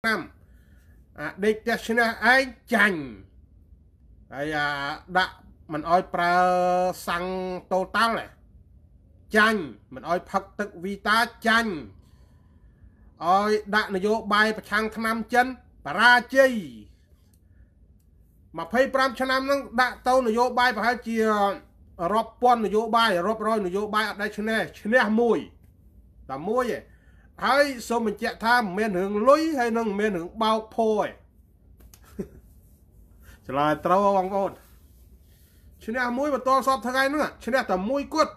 5អាដេកផ្ទះឈ្នះឯងចាញ់ហើយអាដាក់មិនអោយប្រើសាំងតូតាល់ចាញ់មិនអោយផឹកទឹកវីតាចាញ់អោយដាក់នយោបាយប្រឆាំងឆ្នាំចិនបរាជ័យ25ឆ្នាំហ្នឹងដាក់ទៅនយោបាយប្រហែលជារាប់ពាន់ នយោបាយរាប់រយ នយោបាយអត់ដែរឈ្នះឈ្នះមួយតែមួយឯងហើយសូមបញ្ជាក់ថាមិនមែនរឿងលុយហើយនឹងមិនមែនរឿងបោកភោឯងឆ្លើយត្រូវបងប្អូនឈ្នះមួយបន្តសពថ្ងៃហ្នឹងឈ្នះតែមួយគត់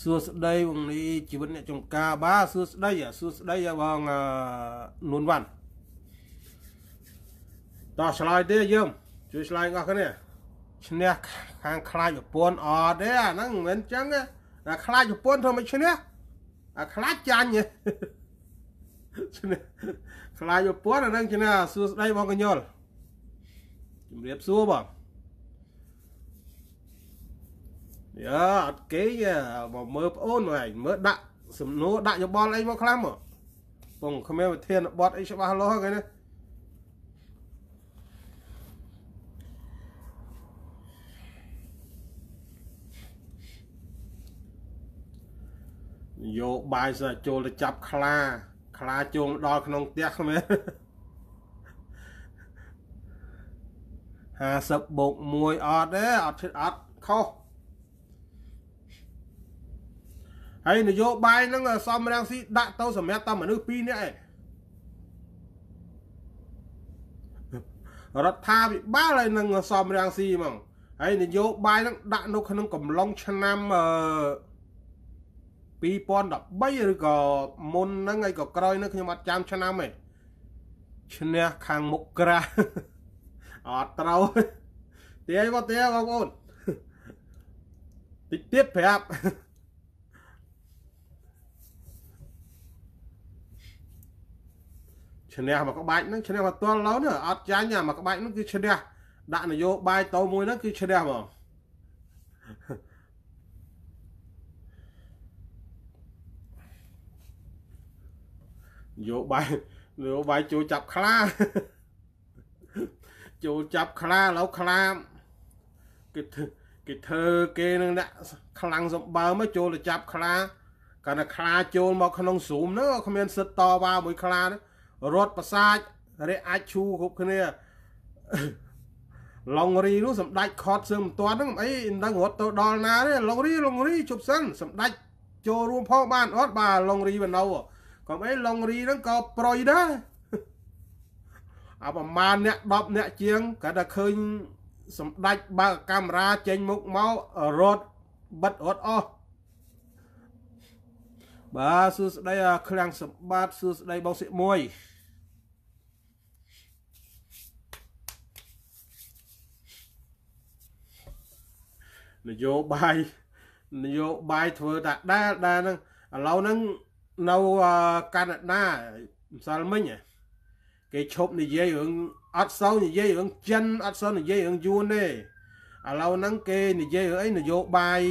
សួស្ដីបងនេះជីវិតអ្នកចំការបាទសួស្ដីសួស្ដីបងនួនវ៉ាន់តោះឆ្លើយទេយើងជួយឆ្លើយអស់គ្នាឈ្នះខាងខ្លាចប្រពន្ធអត់ទេអាហ្នឹងមិនមែនចឹងណាខ្លាចប្រពន្ធធ្វើមិនឈ្នះអាខ្លាចចាញ់ឈ្នះខ្លាចប្រពន្ធអាហ្នឹងឈ្នះសួស្ដីបងកញ្ញុលជំរាបសួរបងយ៉ាអត់គេមកមើលប្អូនមកឯងមើលដាក់សំណួរដាក់យោបល់អីមកខ្លះមកពងគ្មានវិធានបត់អីច្បាស់លាស់គេណាយោបាយស្អាចូលទៅចាប់ខ្លាខ្លាចូលមកដល់ក្នុងផ្ទះខ្មែរ50បូក1អត់ទេអត់ឈិតអត់ខុសហើយនយោបាយហ្នឹងសំរងស៊ីដាក់ទៅសម្រាប់តែមនុស្ស2នាក់ឯងរដ្ឋាភិបាលហើយនឹងសំរងស៊ីហ្មងហើយនយោបាយហ្នឹង ដាក់នៅក្នុងកំឡុងឆ្នាំអឺ2013ឬក៏មុនហ្នឹងឯក៏ក្រោយហ្នឹងខ្ញុំអត់ចាំឆ្នាំទេឈ្នះខាងមុខក្រាស់អត់ត្រូវទេមកទេបងប្អូនតិចទៀតប្រាប់ឈ្នះមកក្បាច់ហ្នឹងឈ្នះមកទល់ឡូវណាអត់ចាញ់អាមកក្បាច់ហ្នឹងគឺឈ្នះដាក់នយោបាយតោមួយហ្នឹងគឺឈ្នះហ្មងយោបាយយោបាយចូលចាប់ខ្លា ចូលចាប់ខ្លាឡូវខ្លាគេគេធ្វើគេនឹងដាក់ខ្លាំងសម្បើមកចូលទៅចាប់ខ្លាកាលណាខ្លាចូលមកក្នុងស៊ូមនោះគ្មានសិទ្ធតវ៉ាមួយខ្លារត់ប្រសាចរេអាចឈូគ្រប់គ្នាឡុងរីនោះសម្ដេចខត់សឹងមិនទាន់ហ្នឹងអីមិនដឹងរត់ទៅដល់ណាទេឡុងរីឡុងរី ជប់សិនសម្ដេចចូលរួមផងបានអត់បាទឡុងរីបណ្ដោក៏មិនឡុងរីហ្នឹងក៏ប្រយដែរអាប្រមាណអ្នក10អ្នកជាងក៏តែឃើញសម្ដេចបើកកាមេរ៉ាចេញមុខមករត់បិទរត់អស់បាទសួស្ដីអាឃ្លាំងសម្បត្តិសួស្ដីបងសិមួយនយោបាយនយោបាយធ្វើតែដែលដែលហ្នឹងឥឡូវហ្នឹងនៅកាណាដាម្សិលមិញគេឈប់និយាយរឿងអត់សូវនិយាយរឿងចិនអត់សូវនិយាយរឿងយួនទេឥឡូវហ្នឹងគេនិយាយរឿងអីនយោបាយ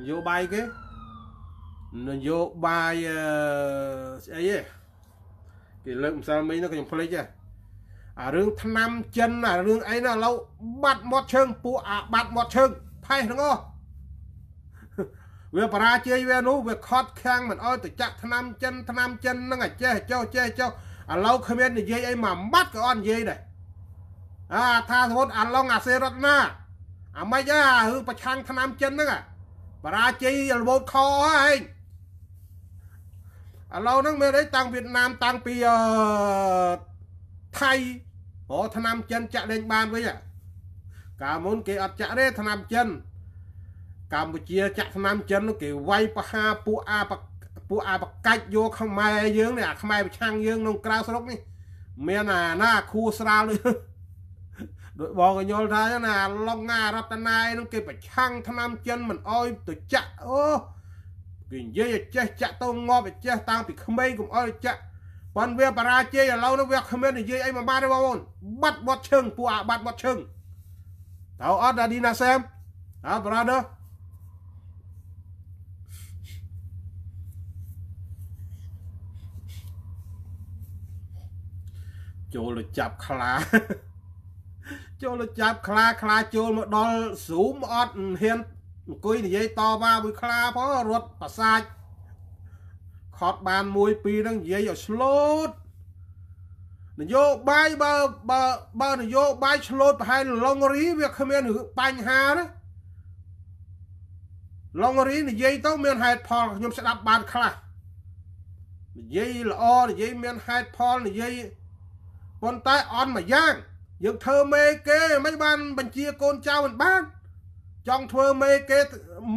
នយោបាយគេនយោបាយស្អីគេលើកម្សិលមិញហ្នឹងខ្ញុំភ្លេចហ្នឹងអារឿងឆ្នាំ ចិនអារឿងអីណាឥឡូវបាត់មាត់ឈើងពួកអាបាត់មាត់ឈើងផេះហ្នឹងអស់វាបរាជ័យវានោះវាខត់ខាំងមិនអោយទៅចាក់ឆ្នាំចិនឆ្នាំចិននឹងអាចេះចោចេះចោឥឡូវគ្មាននិយាយអីមួយម៉ាត់ក៏អត់និយាយដែរអាថាសមុទ្រអាឡុងអាសេរតណាអាម៉េចអាហឺប្រឆាំងឆ្នាំចិនហ្នឹងបរាជ័យរបូតខហើយឥឡូវហ្នឹងមានអីតាំងវៀតណាមតាំងពីថៃព្រោះឆ្នាំចិនចាក់លេងបានវិញកាលមុនគេអត់ចាក់ទេឆ្នាំចិនកម្ពុជាចាក់ស្នាមចិនគេវាយប្រហារពួកអាពួកអាបកាច់យកខ្មែរយើងនេះអាខ្មែរប្រឆាំងយើងក្នុងក្រៅស្រុកនេះ មានអាណាខួស្រាលនេះដោយបងកញ្ញុលថាណាឡុងណារតនាយនឹងគេប្រឆាំងឆ្នាំចិនមិនអោយទៅចាក់អូគេនិយាយចេះចាក់ទៅងាប់ចេះតាំងពីក្មេងកុំអោយចាក់ប៉ុនវាបរាជ័យឥឡូវនេះវាគ្មាននិយាយអីមកបានទេបងប្អូនបាត់បាត់ឈឹងពួកអាបាត់បាត់ឈឹងតើអត់ដាឌីណាសែមតើ brother ចូលទៅចាប់ខ្លាចូលទៅចាប់ខ្លាខ្លាចូលមកដល់ស៊ូមអត់ហ៊ានអង្គុយនិយាយតវ៉ាមួយខ្លាផងរត់ប្រសាច់ខត់បានមួយពីរហ្នឹងនិយាយឲ្យឆ្លូតនយោបាយបើបើបើនយោបាយឆ្លូតប្រហែលឡុងរីវាគ្មានបញ្ហាណាឡុងរីនិយាយទៅមានហេតុផលខ្ញុំស្ដាប់បានខ្លះនិយាយល្អនិយាយមានហេតុផលនិយាយប៉ុន្តែអន់មួយយ៉ាង យើងធ្វើមេគេមិនបានបញ្ជាកូនចៅមិនបាន ចង់ធ្វើមេគេ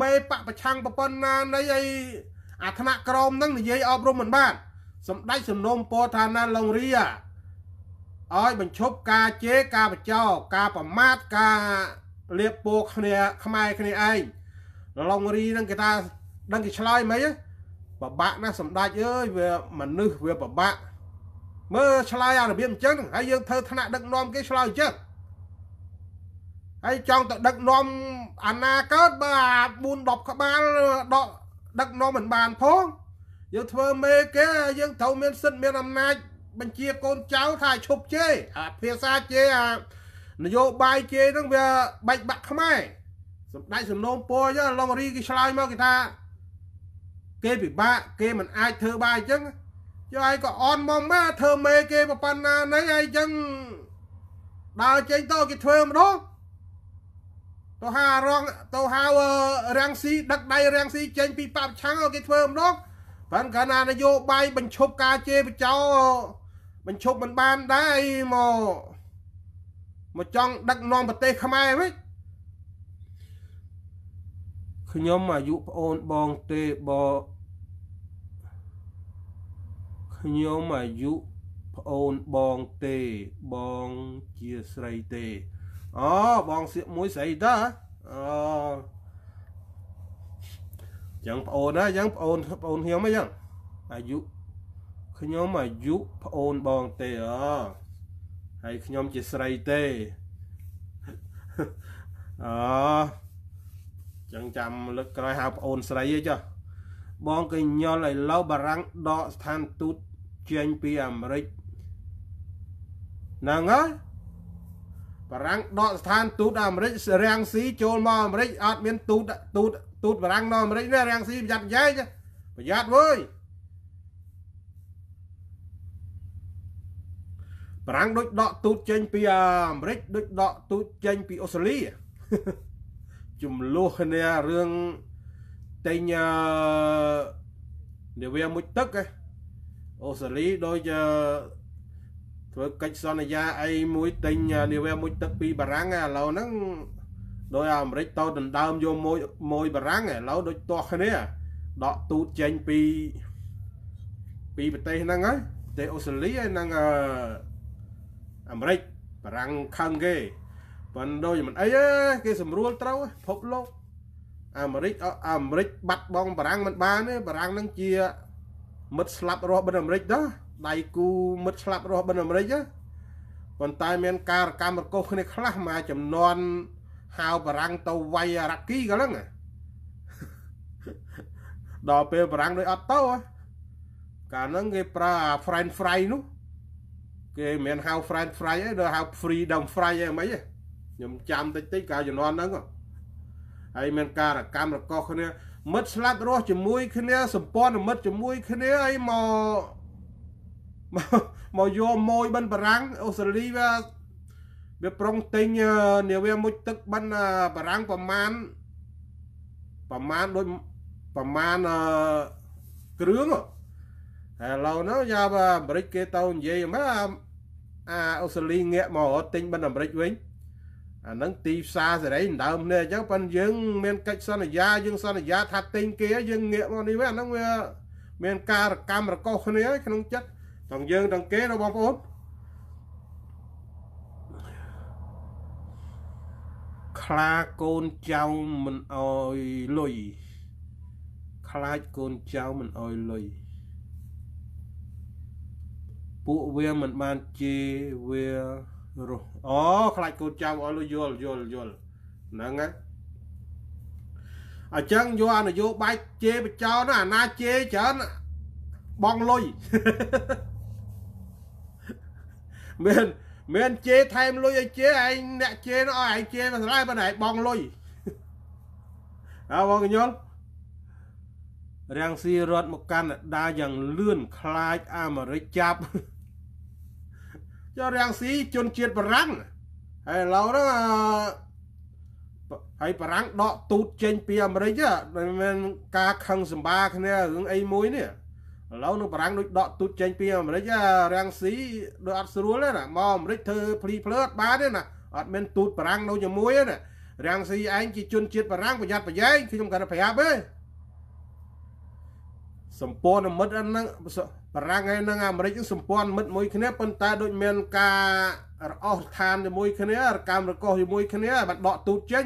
មេបពប្រឆាំងប្រពន្ធណានៃអីអាថ្នាក់ក្រមនឹងនិយាយអប់រំមិនបានសម្ដេចសំណុំពរឋានៈឡុងរីឲ្យបញ្ឈប់ការជេរការបចោការប្រមាថការលៀបពោគ្នាខ្មែរគ្នាឯងឡុងរីនឹង គេថាដឹងគេឆ្លើយមិនហ៎បបាក់ណា សម្ដេចអើយវាមនុស្សវាបបាក់មើលឆ្លើយអារបៀបអញ្ចឹងហើយយើងធ្វើថ្នាក់ដឹកនាំគេឆ្លើយអញ្ចឹងហើយចង់ទៅដឹកនាំអាណាកើតបើអា4 10ក្បាលដកដឹកនាំមិនបានផងយើងធ្វើមេគេយើងត្រូវមានសិទ្ធិមានអំណាចបញ្ជាកូនចៅថាឈប់ជេរអាភាសាជេរអានយោបាយជេរហ្នឹងវាបែកបាក់ខ្មែរសម្ដេចសំណូមពរចឹងឡុងរីគេឆ្លើយមកគេថាគេពិបាកគេមិនអាចធ្វើបានអញ្ចឹងយកឯងក៏អន់មកម៉ែធ្វើមេគេប្រប៉ុណ្ណាណីឯងចឹងដើរចេញទៅគេធ្វើម្ដងទៅហារងទៅហៅរាំងស៊ីដឹកដៃរាំងស៊ីចេញពីប៉ាប់ឆាំងគេធ្វើម្ដងបើកាលណានយោបាយបញ្ឈប់ការជេរបចោបញ្ឈប់មិនបានដែរមកមកចង់ដឹកនាំប្រទេសខ្មែរវិញខ្ញុំអាយុប្អូនបងទេបងខ្ញុំអាយុប្អូនបងទេបងជាស្រីទេអូបងសៀកមួយស្រីតាអូចឹងប្អូនណាចឹងប្អូនប្អូនខ្ញុំអីចឹងអាយុខ្ញុំអាយុប្អូនបងទេអូហើយខ្ញុំជាស្រីទេអូចឹងចាំលើកក្រោយហៅប្អូនស្រីអីចុះបងកញ្ញុលឥឡូវបារាំងដកស្ថានទូតចេញពីអាមេរិកហ្នឹងហើយបារាំងដកស្ថានទូតអាមេរិករាំងស៊ីចូលមកអាមេរិកអត់មានទូតទូតទូតបារាំងនៅអាមេរិកទេរាំងស៊ីប្រយ័ត្នប្រយែងប្រយ័ត្នវើយបារាំងដូចដកទូតចេញពីអាមេរិកដូចដកទូតចេញពីអូស្ត្រាលីចំលោះគ្នារឿងតែញនាវាមួយទឹកហ្នឹងអូស្ត្រាលីដូចធ្វើកិច្ចសន្យាអីមួយទិញនាវាមួយទឹកពីបារាំងឥឡូវហ្នឹងដោយ អាមេរិក តោដណ្ដើមយកមួយមួយបារាំងឥឡូវដូចទាស់គ្នាដកទូតចេញពីពីប្រទេសហ្នឹងហើយប្រទេសអូស្ត្រាលីហើយនឹងអាមេរិកបារាំងខឹងគេប៉ុន្តែដូចមិនអីទេគេស្រួលត្រូវភពលោកអាមេរិកអាមេរិក បាត់បង់បារាំងមិនបានទេបារាំងនឹងជាមិត្តស្លាប់រស់បិណ្ឌអាមេរិកដែរដៃគូមិត្តស្លាប់រស់បិណ្ឌអាមេរិកប៉ុន្តែមានការកម្មរកោសគ្នាខ្លះមកចំនួនហៅបារាំងទៅវាយអារ៉ាគីក៏ហ្នឹងដល់ពេលបារាំងដូចអត់ទៅកាលហ្នឹងគេប្រើ French fry នោះគេមិនមែនហៅ French fry ទេដល់ហៅ freedom fry ឯមិនខ្ញុំចាំតិចតិចកាលជំនាន់ហ្នឹងហើយមានការកម្មរកោសគ្នាមិត្តស្លាប់រស់ជាមួយគ្នាសម្ព័ន្ធមិត្តជាមួយគ្នាអីមកមកយកម៉ួយបិនបារាំងអូស្ត្រាលីវាវាប្រុងទិញនាវាមុជទឹកបិនបារាំងប្រមាណប្រមាណដូចប្រមាណគ្រឿងហើយឥឡូវហ្នឹងយ៉ាអាមេរិកគេទៅនិយាយហ្មងអាអូស្ត្រាលីងាកមកទិញបិនអាមេរិកវិញអានឹងទីផ្សារសេរីដើមនេះអញ្ចឹងប៉ិនយើងមានកិច្ចសន្យាយើងសន្យាថាទិញគេយើងងាកមកនេះវិញអានឹងវា មានការកម្មរកុសគ្នាក្នុងចិត្តទាំងយើងទាំងគេណាបងប្អូនខ្លាកូនចៅមិនអោយលុយខ្លាចកូនចៅមិនអោយលុយពួកវាមិនបានជេរវារស់អូខ្លាចកូនចៅអស់លុយយល់យល់យល់ហ្នឹងហើយអញ្ចឹងយកអនយោបាយជេបចោលណាអាណាជេច្រើនបងលុយមែនមែនជេថែមលុយឲ្យជេឯងអ្នកជេនោះឲ្យឯងជេមកស្រ័យបើឯងបងលុយអើបងកញ្ញុលរាំងស៊ីរត់មកកាន់ដាយ៉ាងលឿនខ្លាចអាមេរិកចាប់ចុះរាំងស៊ីជនជាតិបារាំងហើយឥឡូវហ្នឹងហើយបារាំងដកទូតចេញពីអាមេរិកហ្នឹងមានការខឹងសម្បាគ្នារឿងអីមួយនេះឥឡូវនៅបារាំងដូចដកទូតចេញពីអាមេរិករាំងស៊ីដូចអត់ស្រួលទេណាមកអាមេរិកធ្វើភ្លីភ្លើអត់បានទេណាអត់មានទូតបារាំងនៅជាមួយទេណារាំងស៊ីឯងជាជនជាតិបារាំងប្រយ័ត្នប្រយែងខ្ញុំគាត់ប្រាប់ទេសម្ព័ន្ធមិត្តហ្នឹងបារាំងហើយនឹងអាមេរិកសម្ព័ន្ធមិត្តមួយគ្នាប៉ុន្តែដូចមាន ការរអស់ឋានជាមួយគ្នារកម្មរកោសជាមួយគ្នា បានដកទូតចេញ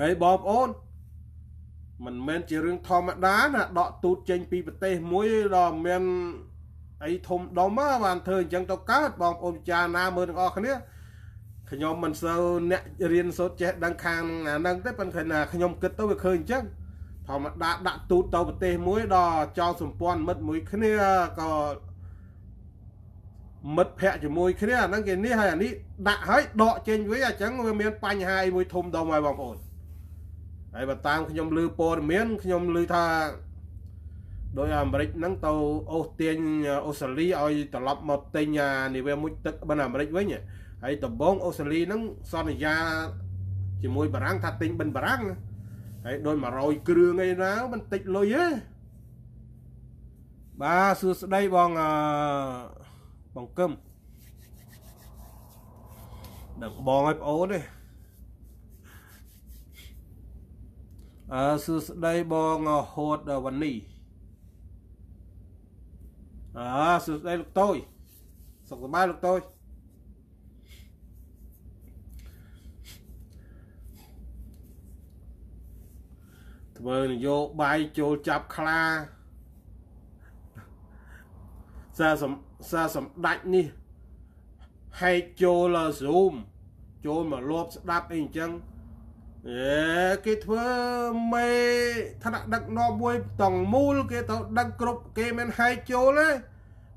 ហើយបងប្អូនមិនមែនជារឿងធម្មតាណាដកទូតចេញពីប្រទេសមួយដល់មានអីធំដុំបានធ្វើអញ្ចឹងទៅកើតបងប្អូនពិចារណាមើលទាំងអស់គ្នាខ្ញុំមិនសូវអ្នករៀនសូត្រចេះដឹងខាងអាហ្នឹងទេប៉ុន្តែណាខ្ញុំគិតទៅវាឃើញអញ្ចឹងធម្មតាដាក់ទូតទៅប្រទេសមួយដល់ចោលសម្ព័ន្ធមិត្តមួយគ្នាក៏មិត្តភ័ក្ដិជាមួយគ្នាអាហ្នឹងគេនេះហើយអានេះដាក់ហើយដកចេញវិញអញ្ចឹងវាមានបញ្ហាមួយធំដុំហើយបងប្អូនហើយបើតាមខ្ញុំឮព័ត៌មានខ្ញុំឮថាដោយអាមេរិកហ្នឹងទៅអូសទាញអូស្ត្រាលីឲ្យត្រឡប់មកទិញអានិវេមួយទឹកបិនអាមេរិកវិញហើយដំបងអូស្ត្រាលីហ្នឹងសន្យាជាមួយបារាំងថាទិញបិនបារាំងណាហើយដូច100គ្រឿងឯណាមិនតិចលុយទេបាទសួស្តីបងអឺបងកឹមដឹងបងឲ្យប្អូនទេអឺសួស្តីបងហូតវ៉ានីអើសួស្តីលោកតូចសុខសប្បាយលោកតូចធ្វើនយោបាយចូលចាប់ខ្លាសាសំសាសម្ដេចនេះហែកចូលស៊ូមចូលមកលបស្ដាប់អីអញ្ចឹងអេគេធ្វើមេថ្នាក់ដឹកនាំមួយតង់មូល គេទៅដឹកគ្រប់គេមិនហែកចូលទេ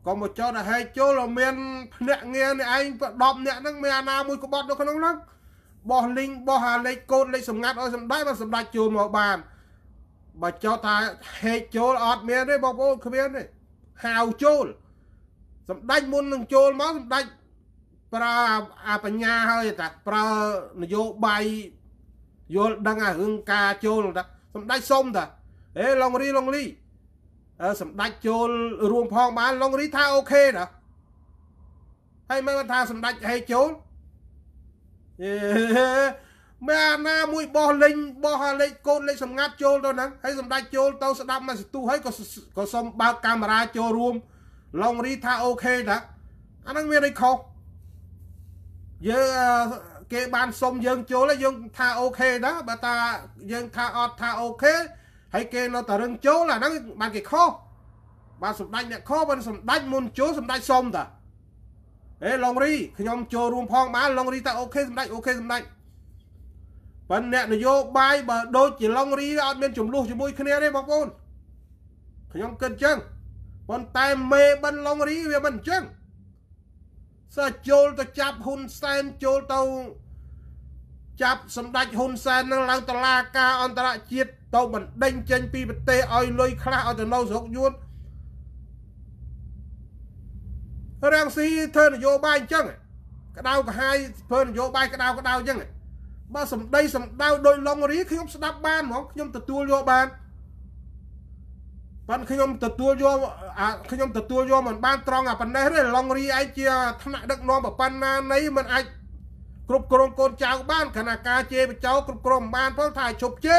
ក៏មកចោតឲ្យហែកចូលមានភ្នាក់ងារនេះឯងប្រដប់អ្នកហ្នឹងមានអាណាមួយក្បត់នៅក្នុងហ្នឹងបោះលីងបោះអាលេខកូដលេខសម្ងាត់ឲ្យសម្ដេចបានសម្ដេចចូលមកបានបើចោះថាហេកចូលអត់មានទេបងប្អូនគ្មានទេហៅចូល សម្ដេចមុននឹងចូលមកសម្ដេចប្រើអាបញ្ញាហើយតាប្រើនយោបាយយល់ដឹងអារឿងការចូលតាសម្ដេចសុំតាអេឡុងរីឡុងលីអើសម្ដេចចូលរួមផងបានឡុងរីថាអូខេតាហើយមិនថាសម្ដេចហេចូលអេមែអាណាមួយបោះលេងបោះលេខកូនលេខសម្ងាត់ចូលទៅហ្នឹងហើយសម្ដេចចូលទៅស្ដាប់មកសទុហើយក៏ក៏សុំបើកកាមេរ៉ាចូលរួមឡងរីថាអូខេតាអាហ្នឹងមានអីខុសយើងគេបានសុំយើងចូលហើយយើងថាអូខេតាបើតាយើងថាអត់ថាអូខេហើយគេនៅតែរឹងចូលអាហ្នឹងបានគេខុសបាទសម្ដេចអ្នកខបើសម្ដេចមុនចូលសម្ដេចសុំតាអេឡងរីខ្ញុំចូលរួមផងបានឡងរីតាអូខេសម្ដេចអូខេសម្ដេចបើអ្នកនយោបាយបើដូចជាឡុងរីវាអត់មានចំនួនជាមួយគ្នាទេបងប្អូនខ្ញុំគិតអញ្ចឹងប៉ុន្តែមេបិនឡុងរីវាមិនអញ្ចឹងសើចូលទៅចាប់ហ៊ុនសែនចូលទៅចាប់សម្ដេចហ៊ុនសែននឹងឡើងតឡាការអន្តរជាតិទៅបណ្ដេញចេញពីប្រទេសឲ្យលុយខ្លះឲ្យទៅនៅស្រុកយួនរាំងស៊ីធ្វើនយោបាយអញ្ចឹងក្តៅក្រហាយធ្វើនយោបាយក្តៅក្តៅអញ្ចឹងបើសម្ដីសម្ដៅដោយឡុងរីខ្ញុំស្ដាប់បានហ្មងខ្ញុំទទួលយកបានប៉ុន្តែខ្ញុំទទួលយកខ្ញុំទទួលយកមិនបាន ត្រង់អាប៉ុណ្ណេះទេឡុងរីឯងជាថ្នាក់ដឹកនាំប៉ុណ្ណានៃមិនអាចគ្រប់គ្រងកូនចៅបានខណៈការជេរបចោគ្រប់គ្រងមិនបានផងថាជប់ជេ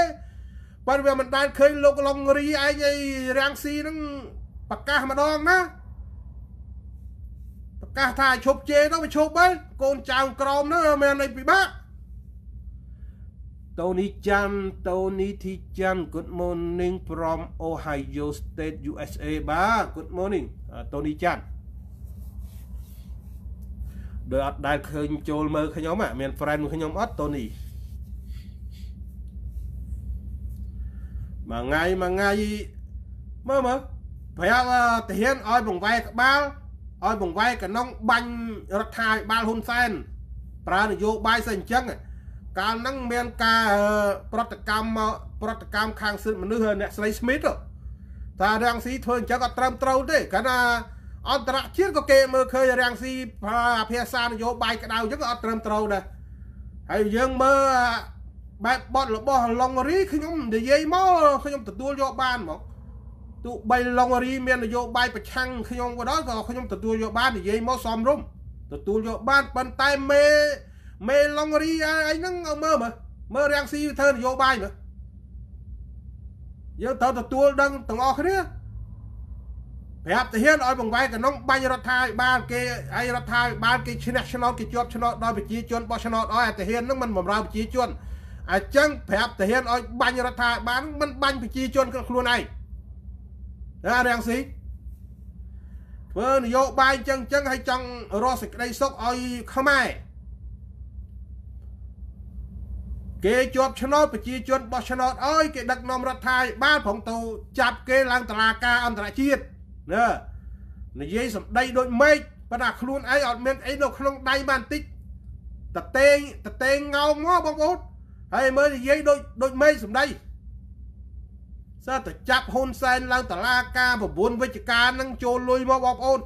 ប៉ុន្តែវាមិនដែលឃើញលោកឡុងរីឯងឯរាំងស៊ីនឹងប្រកាសម្ដងណាប្រកាសថាជប់ជេទៅវាជប់ហើយកូនចៅក្រមនោះមានន័យពិបាកតូនីចាន់តូនីធីចាន់ Good morning from Ohio State USA បាទ Good morning តូនីចាន់ដោយអត់ដែលឃើញចូលមើលខ្ញុំហ่ะមាន friend មួយខ្ញុំអត់តូនីមួយថ្ងៃមួយថ្ងៃមើលមើលប្រាប់ទាហានឲ្យបង្វែរក្បាលឲ្យបង្វែរកណ្ដុងបាញ់រដ្ឋាភិបាលហ៊ុនសែន ប្រើនយោបាយស្អីអញ្ចឹងហ៎កាលហ្នឹងមានការប្រតិកម្មមកប្រតិកម្មខាងសិទ្ធិមនុស្សអ្នកស្រីស្មីតថារាំងស៊ីធ្វើអញ្ចឹងអត់ត្រឹមត្រូវទេគាត់ថាអន្តរជាតិក៏គេមើលឃើញរាំងស៊ីអាភាសានយោបាយក្តៅអញ្ចឹងអត់ត្រឹមត្រូវដែរហើយយើងមើលបែបបត់របស់ឡុងរីខ្ញុំនិយាយមកខ្ញុំទទួលយកបានមកទោះបីឡុងរីមាននយោបាយប្រឆាំងខ្ញុំក៏ដោយក៏ខ្ញុំទទួលយកបាននិយាយមកសំរុំទទួលយកបានប៉ុន្តែមេមេឡុងរីអីហ្នឹងមើលមើលមើលរាំងស៊ីធ្វើនយោបាយមើលយើងត្រូវទទួលដឹងទាំងអស់គ្នាប្រាប់ទៅហ៊ានឲ្យបង្វែរកណ្ដុងបាញ់រដ្ឋាភិបាលគេឲ្យរដ្ឋាភិបាលគេឈ្នះឆ្នោតគេជាប់ឆ្នោតដោយប្រជាជនបោះឆ្នោតឲ្យអាទៅហ៊ានហ្នឹងមិនបំរើប្រជាជនអញ្ចឹងប្រាប់ទៅហ៊ានឲ្យបាញ់រដ្ឋាភិបាលហ្នឹងមិនបាញ់ប្រជាជនខ្លួនឯងណារាំងស៊ីធ្វើនយោបាយអញ្ចឹងអញ្ចឹងឲ្យចង់រកសេចក្តីសុខឲ្យខ្មែរគេជាប់ឆ្នោតប្រជាជនបោះឆ្នោតឲ្យ គេដឹកនាំរដ្ឋាភិបាលផងទៅចាប់គេឡើងតឡាការអន្តរជាតិណានិយាយសម្ដីដូចមេឃប៉ុន្តែខ្លួនឯងអត់មានអីនៅក្នុងដៃបានតិចតតេងតតេងងោងមកបងប្អូនហើយមើលនិយាយដូចដូចមេឃសម្ដីសើទៅចាប់ហ៊ុនសែនឡើងតឡាការ9វិជ្ជការនឹងចូលលុយមកបងប្អូន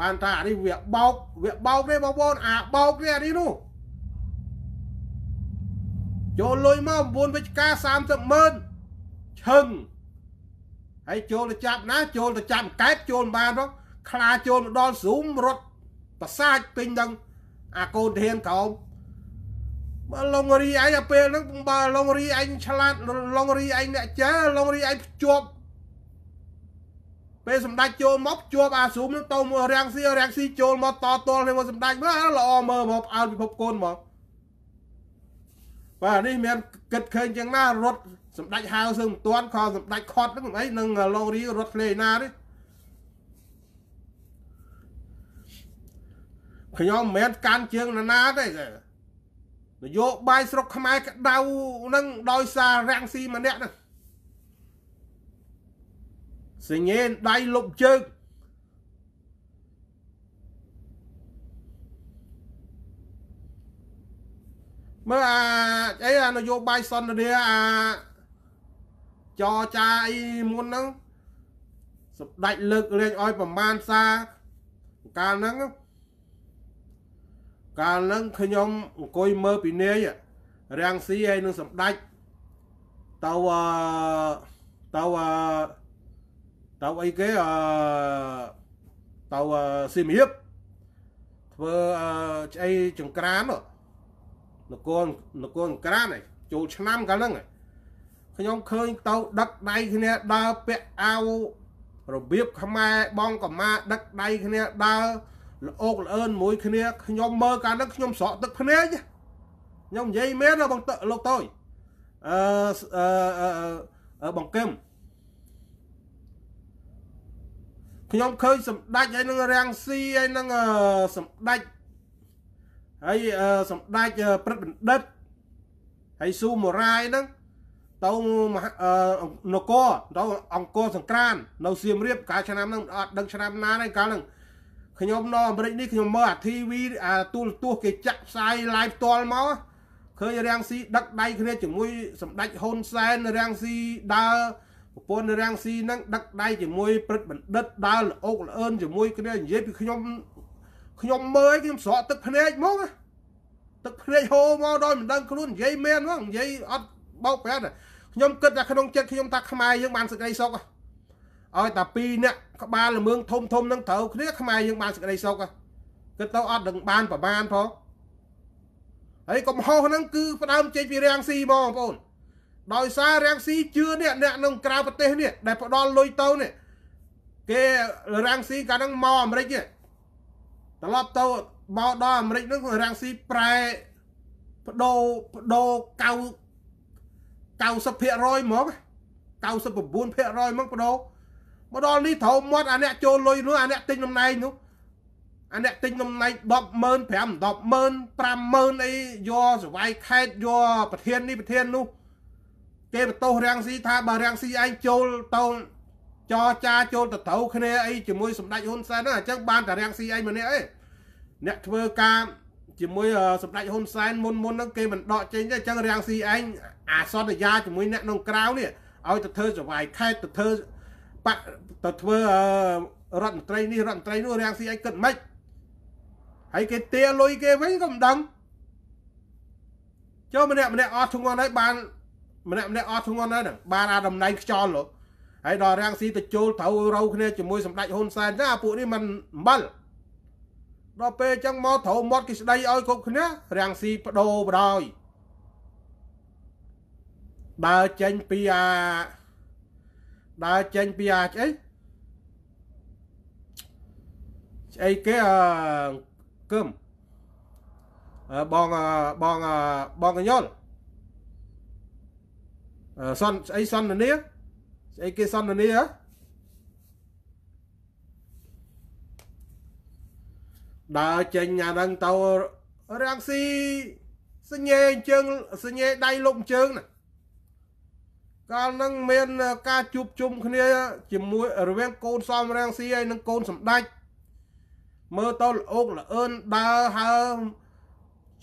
បានថាអានេះវាបោកវាបោកទេបងប្អូនអាបោកទេអានេះនោះចូលលុយមក9វិជ្ជា30ម៉ឺនឈឹងហើយចូលទៅចាប់ណាចូលទៅចាប់កែបចូលបានផងខ្លាចូលមកដល់ស៊ូមរត់ប្រសាចពេញដឹងអាកូនធានក្រោមបើឡុងរីឯងដល់ពេលហ្នឹងបើឡុងរីឯងឆ្លាតឡុងរីឯងអ្នកចាឡុងរីឯងភ្ជាប់ពេលសម្ដេចចូលមកភ្ជាប់អាស៊ូមទៅរាំងស៊ីរាំងស៊ីចូលមកតតល់នឹងសម្ដេចមកល្អមើលមកផ្អើលពិភពកូនមកបាទនេះមានគិតឃើញយ៉ាងណារត់សម្ដេចហាវសឹងមិនទាន់ខសម្ដេចខត់នឹងអីនឹងឡូរីរត់លេណាទេខ្ញុំមិនមែនកាន់ជើងណាណាទេនយោបាយស្រុកខ្មែរក្តៅនឹងដោយសាររាំងស៊ីម្នាក់នឹងសញ្ញេដៃលុបជើងមើលអាអានយោបាយសន្តិរាអាចរចាអីមុនហ្នឹងសម្ដេចលើកលែងឲ្យប្រមាណសារកាលហ្នឹងកាលហ្នឹងខ្ញុំអង្គុយមើលពីនាយរាំងស៊ីហើយនឹងសម្ដេចទៅអទៅអទៅអីគេអទៅស៊ីមៀបធ្វើឆ្អីចង្ក្រានហ្នឹងនគរនគរក្រានឯងចូលឆ្នាំកាលហ្នឹងខ្ញុំឃើញទៅដឹកដៃគ្នាដើរពាក់អាវរបៀបខ្មែរ បងកម៉ាដឹកដៃគ្នាដើរល្អូកល្អឿនមួយគ្នាខ្ញុំមើលកាលហ្នឹងខ្ញុំស្រក់ទឹកភ្នែកខ្ញុំនិយាយមែនបងទឹកលោកតូចអឺអឺបងកឹមខ្ញុំឃើញសម្ដេចហើយនឹងរាំងស៊ីហើយនឹងសម្ដេចហើយសម្ដេចព្រឹទ្ធបណ្ឌិតហើយស៊ូមូរ៉ាយហ្នឹងទៅនគរទៅអង្គរសង្ក្រាននៅសៀមរាប កាលឆ្នាំហ្នឹងអត់ដឹងឆ្នាំណាទេកាលហ្នឹងខ្ញុំនៅអាមេរិកនេះខ្ញុំមើលអា TV អាទូរទស្សន៍គេចាក់ផ្សាយ live ផ្ទាល់មកឃើញរាំងស៊ីដឹកដៃគ្នាជាមួយសម្ដេចហ៊ុនសែនរាំងស៊ីដើរប្រពន្ធរាំងស៊ីហ្នឹង ដឹកដៃជាមួយព្រឹទ្ធបណ្ឌិតដើរល្អកល្អឿនជាមួយគ្នានិយាយពីខ្ញុំខ្ញុំមើលខ្ញុំស្រក់ទឹកភ្នែកហ្មងទឹកភ្នែកហូរមកដោយមិនដឹងខ្លួននិយាយមែនហ្មងនិយាយអត់បោកប្រាស់ខ្ញុំគិតថាក្នុងចិត្តខ្ញុំថាខ្មែរយើងបានសេចក្តីសុខឲ្យតែពីរអ្នកក្បាលល្មើងធំធំនឹងត្រូវគ្នាខ្មែរយើងបានសេចក្តីសុខគិតទៅអត់ដឹងបានប្រមាណផងហើយកំហុសហ្នឹងគឺ ផ្ដើមចេញពីរាំងស៊ីហ្មងបងប្អូន ដោយសាររាំងស៊ីជឿនេះអ្នកនៅក្រៅប្រទេសនេះដែលផ្ដល់លុយទៅនេះគេរាំងស៊ីកាលហ្នឹងមកអាមេរិកនេះត្រឡប់ទៅមកដល់អាមេរិកហ្នឹងរាំងស៊ី ប្រែបដូរបដូរកៅ90%ហ្មង99%ហ្មងបដូរមកដល់នេះត្រូវមាត់អាអ្នកចូលលុយនោះអាអ្នកទិញតំណែងនោះអាអ្នកទិញតំណែង100000 5 100000 50000អីយកសវាយខេតយកប្រធាននេះប្រធាននោះគេបន្ទោសរាំងស៊ីថាបើរាំងស៊ីឯងចូលទៅចរចាចូលទៅត្រូវគ្នាអីជាមួយសម្ដេចហ៊ុនសែនណាអញ្ចឹងបានតារាំងស៊ីអីម្នាក់ឯងអ្នកធ្វើការជាមួយសម្ដេចហ៊ុនសែនមុនមុនហ្នឹងគេមិនដកចេញទេអញ្ចឹងរាំងស៊ីឯងអាសន្យាជាមួយអ្នកក្នុងក្រៅនេះឲ្យទៅធ្វើសវាយខេតទៅធ្វើបាក់ទៅធ្វើរដ្ឋមន្ត្រីនេះរដ្ឋមន្ត្រីនោះរាំងស៊ីឯងគិតមិនហើយគេទាលុយគេវិញក៏មិនដឹងចូលម្នាក់ម្នាក់អត់ធ្ងន់ហើយបានម្នាក់ម្នាក់អត់ធ្ងន់ហើយបានអាតំណែងខ្ចូលលោកហើយដល់រាំងស៊ីទៅចូលត្រូវរៅគ្នាជាមួយសម្ដេចហ៊ុនសែនណាពួកនេះមិនអំបិលដល់ពេលអញ្ចឹងមកត្រូវមាត់គេស្ដីឲ្យគ្រប់គ្នា រាំងស៊ីបដូរបដោយដើរចេញពីអាដើរចេញពីអាស្អីស្អីគេអកឹមបងបងបងកញ្ញុលសនស្អីសននាស្អីគេសន្ទនាដើរចេញអាហ្នឹងទៅរាំងស៊ីសញ្ញេជើងសញ្ញេដៃលុកជើងណាកាលហ្នឹងមាន ការជួបជុំគ្នា ជាមួយរវាងកូនសំរាំងស៊ីហើយនិងកូនសម្ដេចមើលទៅល្អកល្អឿនដើរហើម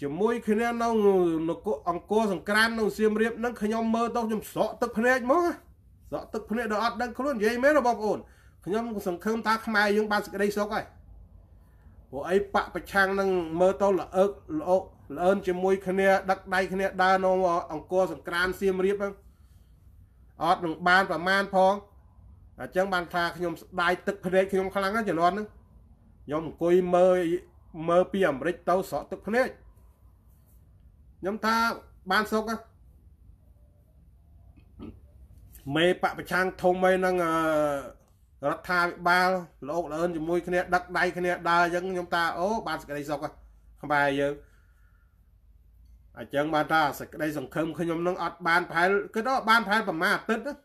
ជាមួយគ្នានៅនគរអង្គរសង្ក្រាននៅសៀមរាបហ្នឹងខ្ញុំមើលទៅខ្ញុំស្រក់ទឹកភ្នែកមកស្រក់ទឹកភ្នែកដល់អត់ដឹងខ្លួននិយាយមែនបងប្អូនខ្ញុំសង្ឃឹមថាខ្មែរយើងបានសេចក្តីសុខហើយព្រោះអីបកប្រឆាំងនឹងមើលទៅល្អើកល្អោកល្អើនជាមួយគ្នា ដឹកដៃគ្នាដើរនៅអង្គរសង្ក្រានសៀមរាបហ្នឹងអត់នឹងបានប្រមាណផងអញ្ចឹងបានថាខ្ញុំស្ដាយទឹកភ្នែកខ្ញុំខ្លាំងណាស់ជំនាន់ហ្នឹងខ្ញុំអង្គុយមើលមើលពីអាមេរិកទៅស្រក់ទឹកភ្នែកខ្ញុំថាបានសុខណាមេបពប្រឆាំងធំហើយនឹងរដ្ឋាភិបាលលោកលឿនជាមួយគ្នាដឹកដៃគ្នាដើរអញ្ចឹងខ្ញុំថាអូបានសេចក្តីសុខខ្មែរយើងអញ្ចឹងបានថាសេចក្តីសង្ឃឹមខ្ញុំនឹងអត់បានប្រហែលគឺដល់បានប្រហែលប្រមាណអាទិត្យ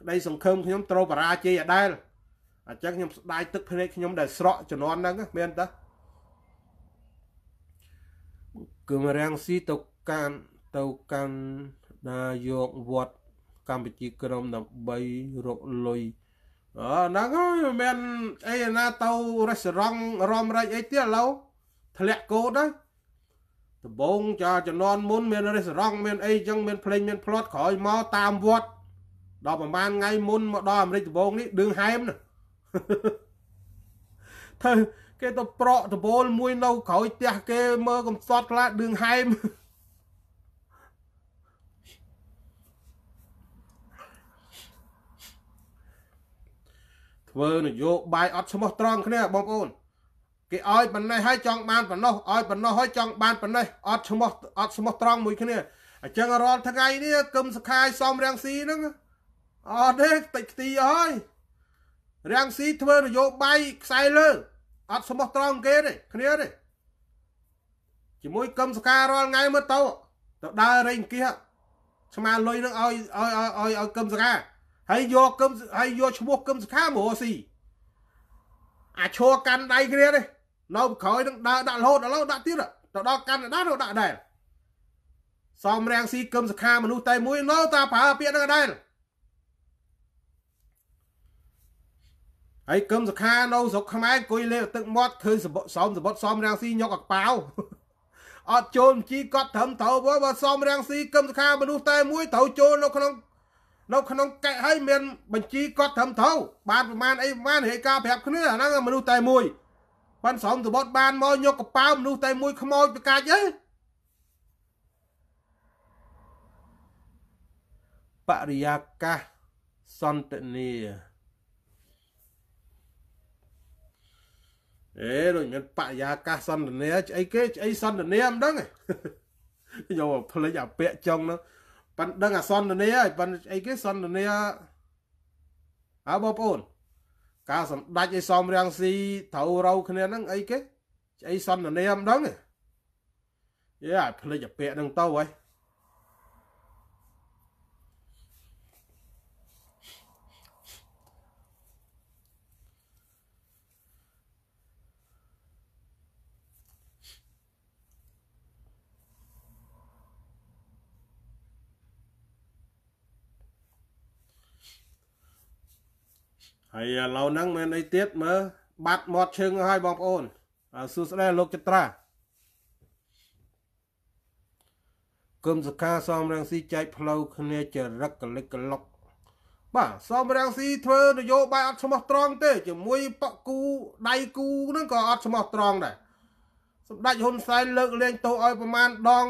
ក្តីសង្ឃឹមខ្ញុំត្រូវបរាជ័យអដែលអញ្ចឹងខ្ញុំស្ដាយទឹកភ្នែកខ្ញុំដែលស្រក់ជំនន់ហ្នឹងមែនតើគឺរាំងស៊ីទៅកាន់ទៅកាន់ណាយកវត្តកម្ពុជាក្រមដើម្បីរកលុយអឺហ្នឹងហើយមិនមែនអីណាទៅរិះរងរំរែកអីទៀតឥឡូវធ្លាក់កូដហើយដំបងចាជំនាន់មុនមានរិះរងមានអីចឹងមានភ្លេងមានផ្្លត់ក្រោយមកតាមវត្តដល់ប្រហែលថ្ងៃមុនមកដល់អាមេរិកដំបងនេះដឹងហែមណាធ្វើគេទៅប្រក់ដបូលមួយនៅក្រោយផ្ទះគេមើលកំសត់ខ្លះដឹងហែមធ្វើនយោបាយអត់ឈ្មោះត្រង់គ្នាបងប្អូនគេឲ្យប៉ុណ្ណេះហើយចង់បានប៉ុណ្ណោះឲ្យប៉ុណ្ណោះហើយចង់បានប៉ុណ្ណេះអត់ឈ្មោះអត់ឈ្មោះត្រង់មួយគ្នាអញ្ចឹងរាល់ថ្ងៃនេះកឹមសខាយសំរាំងស៊ីហ្នឹងអត់ទេតិចខ្ទីហើយរាំងស៊ីធ្វើនយោបាយខ្សែលើអត់ស្មោះត្រង់គេទេគ្នាទេជាមួយកឹមសការរាល់ថ្ងៃមើលទៅទៅដើររេងគៀឆ្មាលុយនឹងឲ្យឲ្យឲ្យកឹមសការហើយយកគឹមហើយយកឈ្មោះគឹមសុខាមករស៊ីអាឈរកាន់ដៃគ្នានេះនៅក្រោយនឹងដើរដាក់លោតឥឡូវដាក់ទៀតទៅដល់កាណាដានៅដាក់ដែរសំរាំងស៊ីគឹមសុខាមនុស្សតែមួយ នៅតាប្រើពាក្យនឹងដែរហើយគឹមសុខានៅស្រុកខ្មែរអង្គុយលេបទឹកមាត់ឃើញសំសបត់សំរាំងស៊ីញកកប៉ៅអត់ចូលជីគាត់ត្រឹមត្រូវបើសំរាំងស៊ីគឹមសុខាមនុស្សតែមួយត្រូវចូលនៅក្នុងនៅក្នុងកែហើយមានបញ្ជីគាត់ត្រឹមត្រូវបានប្រមាណអីប្រមាណហេការប្រាប់គ្នាអាហ្នឹងមនុស្សតែមួយបានស្រោមសបត់បានមកយកកប៉ៅមនុស្សតែមួយខ្មោចប្រកាច់អីបរិយាកាសសន្តិនិអេដូចមានបរិយាកាសសន្តិនិស្អីគេស្អីសន្តិនិមិនដឹងខ្ញុំភ្លេចអាពាក្យចុងនោះប៉ិនដឹងអាសន្ននាហើយប៉ិនអីគេសន្ននាអើបងប្អូនការសម្ដេចអីសំរាំងស៊ីត្រូវរៅគ្នាហ្នឹង អីគេអីសន្ននាមិនដឹងយេអាភ្លេចអាពាក្យហ្នឹងទៅហើយហើយឥឡូវហ្នឹងមានអីទៀតមើលបាត់មាត់ឈឹងហើយបងប្អូនសួស្តីលោកចត្រាគុំសុខាសំរងស៊ីចែកផ្លូវគ្នាចរិតកលិចកលុកបាទសំរងស៊ីធ្វើ នយោបាយអត់ស្មោះត្រង់ទេ ជាមួយបកគូដៃគូហ្នឹងក៏អត់ស្មោះត្រង់ដែរសម្ដេចហ៊ុនសែនលើកលែងទោសឲ្យប្រមាណដង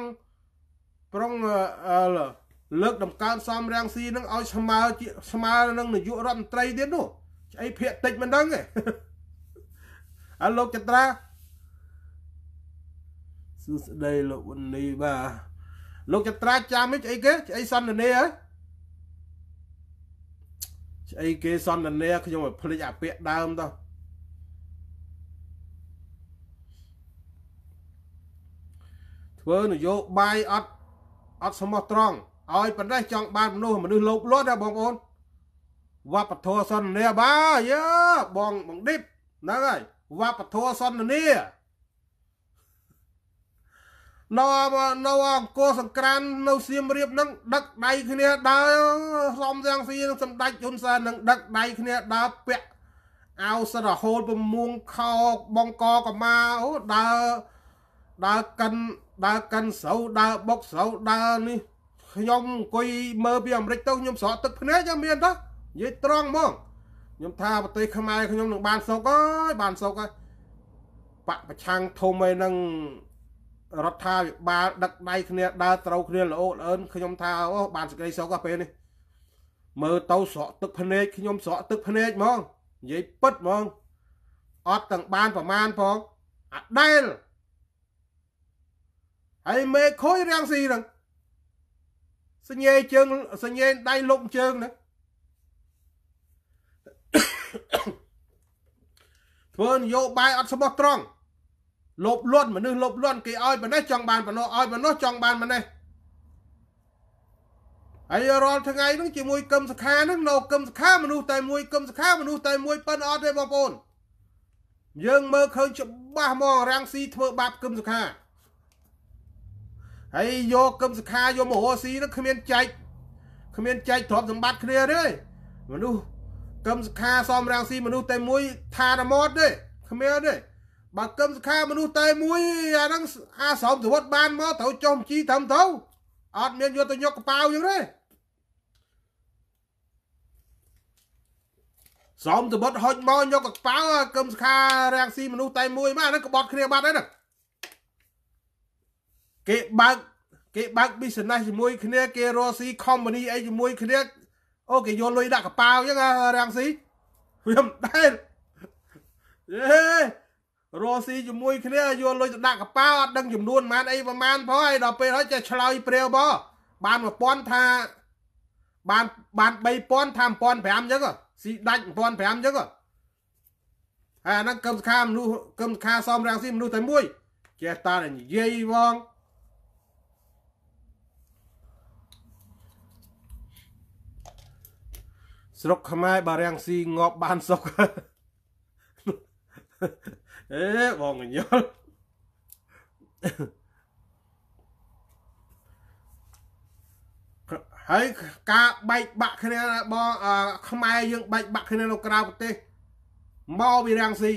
ប្រុងលើកដំកើងសំរងស៊ីហ្នឹងឲ្យស្មើស្មើនឹងនាយករដ្ឋមន្ត្រីទៀតនោះឆ្អីភាកតិចមិនដឹងទេអាលោកចត្រាសួស្ដីលោកវណ្ណីបាទលោកចត្រាចាំនេះឆ្អីគេឆ្អីសន្ទនាហ៎ឆ្អីគេសន្ទនាខ្ញុំឲ្យភ្លេចអាពាក្យដើមតោះធ្វើនយោបាយអត់អត់ស្មោះត្រង់ឲ្យប៉ុណ្ណេះចង់បានមនុស្សមនុស្សលោភលន់ណាបងប្អូនវប្បធម៌សន្ទនាបាយឺបងបងឌិបហ្នឹងហើយវប្បធម៌សន្ទនានៅនៅអង្គរសង្ក្រាននៅសៀមរាបនឹងដឹកដៃគ្នា ដើរសំសៀងស៊ីសម្ដេចហ៊ុនសែននឹងដឹកដៃគ្នាដើរពាក់អោសរហូតពមួងខោបងកកម៉ាអូដើរដើរកិនដើរកិនស្រូវដើរបុកស្រូវដើរនេះខ្ញុំអង្គុយមើលពីអាមេរិកទៅខ្ញុំស្រក់ទឹកភ្នែកតែមានទៅនិយាយត្រង់ហ្មងខ្ញុំថាប្រទេសខ្មែរខ្ញុំនឹងបានសុកអើយបានសុកហើយបកប្រឆាំងធំឯនឹងរដ្ឋាភិបាលដឹកដៃគ្នាដើរត្រូវគ្នាល្អល្អឿនខ្ញុំថាអូបានសេចក្តីសុខដល់ពេលនេះមើលទៅស្រក់ទឹក ភ្នែកខ្ញុំស្រក់ទឹកភ្នែកហ្មងនិយាយពិតហ្មងអត់ទាំងបានប្រមាណផងអាដែលហើយមេខុយរាំងស៊ីហ្នឹងសញ្ញេជើងសញ្ញេដៃលុកជើងហ្នឹងធ្វើនយោបាយអត់ស្បោះត្រង់លោបលន់មនុស្សលោបលន់គេឲ្យប៉ុណ្ណេះចង់បានប៉ុណ្ណោះឲ្យប៉ុណ្ណោះចង់បានប៉ុណ្ណេះហើយរាល់ថ្ងៃហ្នឹងជាមួយកឹមសខាហ្នឹងនៅកឹមសខាមនុស្សតែមួយកឹមសខាមនុស្សតែមួយប៉ុណ្ណអត់ទេបងប្អូនយើងមើលឃើញច្បាស់ហ្មងរាំងស៊ីធ្វើបាបកឹមសខាហើយយកកឹមសខាយកមហោស៊ីហ្នឹងគ្មានចែកគ្មានចែកទ្រព្យសម្បត្តិគ្នាទេមនុស្សកឹមសុខាសំរាំងស៊ីមនុស្សតែមួយឋានមត់ទេគ្មានទេបើកឹមសុខាមនុស្សតែមួយ អាហ្នឹងអាស្រោមជីវិតបានមកត្រូវចុំជីត្រឹមទៅអត់មានយកទៅយកកប៉ាវអញ្ចឹងទេស្រោមជីវិតហុចមកយកកប៉ាវកឹមសុខារាំងស៊ីមនុស្សតែមួយមកអាហ្នឹងក្បត់គ្នាបាត់ហើយណាគេបើកគេបើក business ជាមួយ គ្នាគេរកស៊ី company អីជាមួយគ្នាអូគេយកលុយដាក់កប៉ាវអញ្ចឹងរាំងស៊ីខ្ញុំដែរយេរស់ស៊ីជាមួយគ្នាយកលុយទៅដាក់កប៉ាវអត់ ដឹង ចំនួនប៉ុន្មាន អីប្រមាណផងហើយដល់ពេលហើយចេះឆ្លើយព្រាវបោបាន1000ថាបានបាន3000ថា1500អញ្ចឹងស៊ីដាច់1500អញ្ចឹងហើយអាហ្នឹងកឹមសខាមនុស្សកឹមសខាសំរាំងស៊ីមនុស្សតែមួយចេះតានិយាយវងស្រុកខ្មែរបារាំងស៊ីងាប់បានសុខអេបងញ៉លហើយការបែកបាក់គ្នាបងខ្មែរយើងបែកបាក់គ្នានៅក្រៅប្រទេសមកវារាំងស៊ី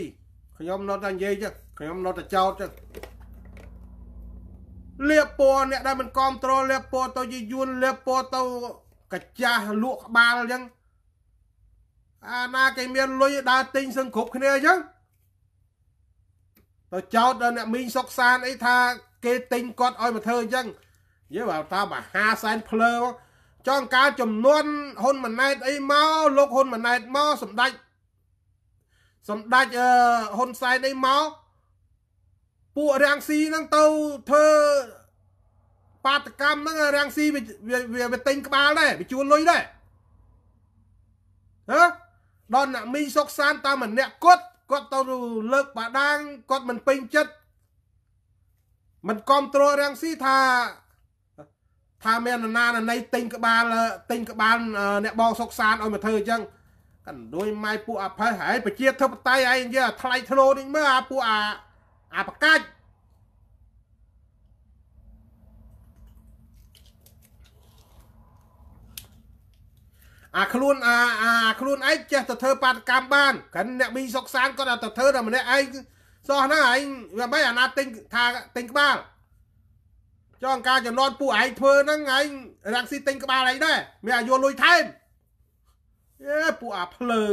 ខ្ញុំនៅតែនិយាយចឹងខ្ញុំនៅតែចោតចឹងលៀបពណ៌អ្នកដែលមិនគ្រប់គ្រងលៀបពណ៌ទៅយួនលៀបពណ៌ទៅកាចាស់លក់ក្បាលចឹងអាណាគេមានលុយដើរទិញសឹងគ្រប់គ្នាអញ្ចឹងទៅចោតដល់អ្នកមីងសុកសាន អីថា គេទិញគាត់ឲ្យមកធ្វើអញ្ចឹងយើបើតាមមហាសែនភ្លើចង់ការចំនួនហ៊ុនម៉ាណែត អីមកលោកហ៊ុនម៉ាណែតមកសម្ដេចសម្ដេចហ៊ុនសែនអីមកពួករាំងស៊ីហ្នឹងទៅធ្វើបាតកម្មហ្នឹងរាំងស៊ីវាវាទិញក្បាលដែរវាជួលលុយដែរហ៎ដល់អ្នកមីសុកសានតាមម្នាក់គាត់គាត់ទៅលើកបាដាងគាត់មិនពេញចិត្តមិនគ្រប់គ្រងរាំងស៊ីថាថាមាននរណាណីទិញក្បាលទិញក្បាលអ្នកបងសុកសានឲ្យមកធ្វើអញ្ចឹងកណ្ដួយម៉ៃពួកអភ័យហើយប្រជាធិបតេយ្យឯងនិយាយថ្លៃធ្នូនេះមើលអាពួកអាអាប្រកាច់អាខ្លួនអាអាខ្លួនឯងចេះទៅធ្វើបាតកម្មបាន កាន់អ្នកមីសុកសានគាត់ទៅធ្វើតែម្នាក់ឯងសោះហ្នឹងឯងវាមិនអាណាទិញថាទិញក្បាលចង់ការចំណត់ពួកឯងធ្វើហ្នឹងឯងរាក់ស៊ីទិញក្បាលឯងដែរមានអាយុលុយថែមអេពួកអាភ្លើ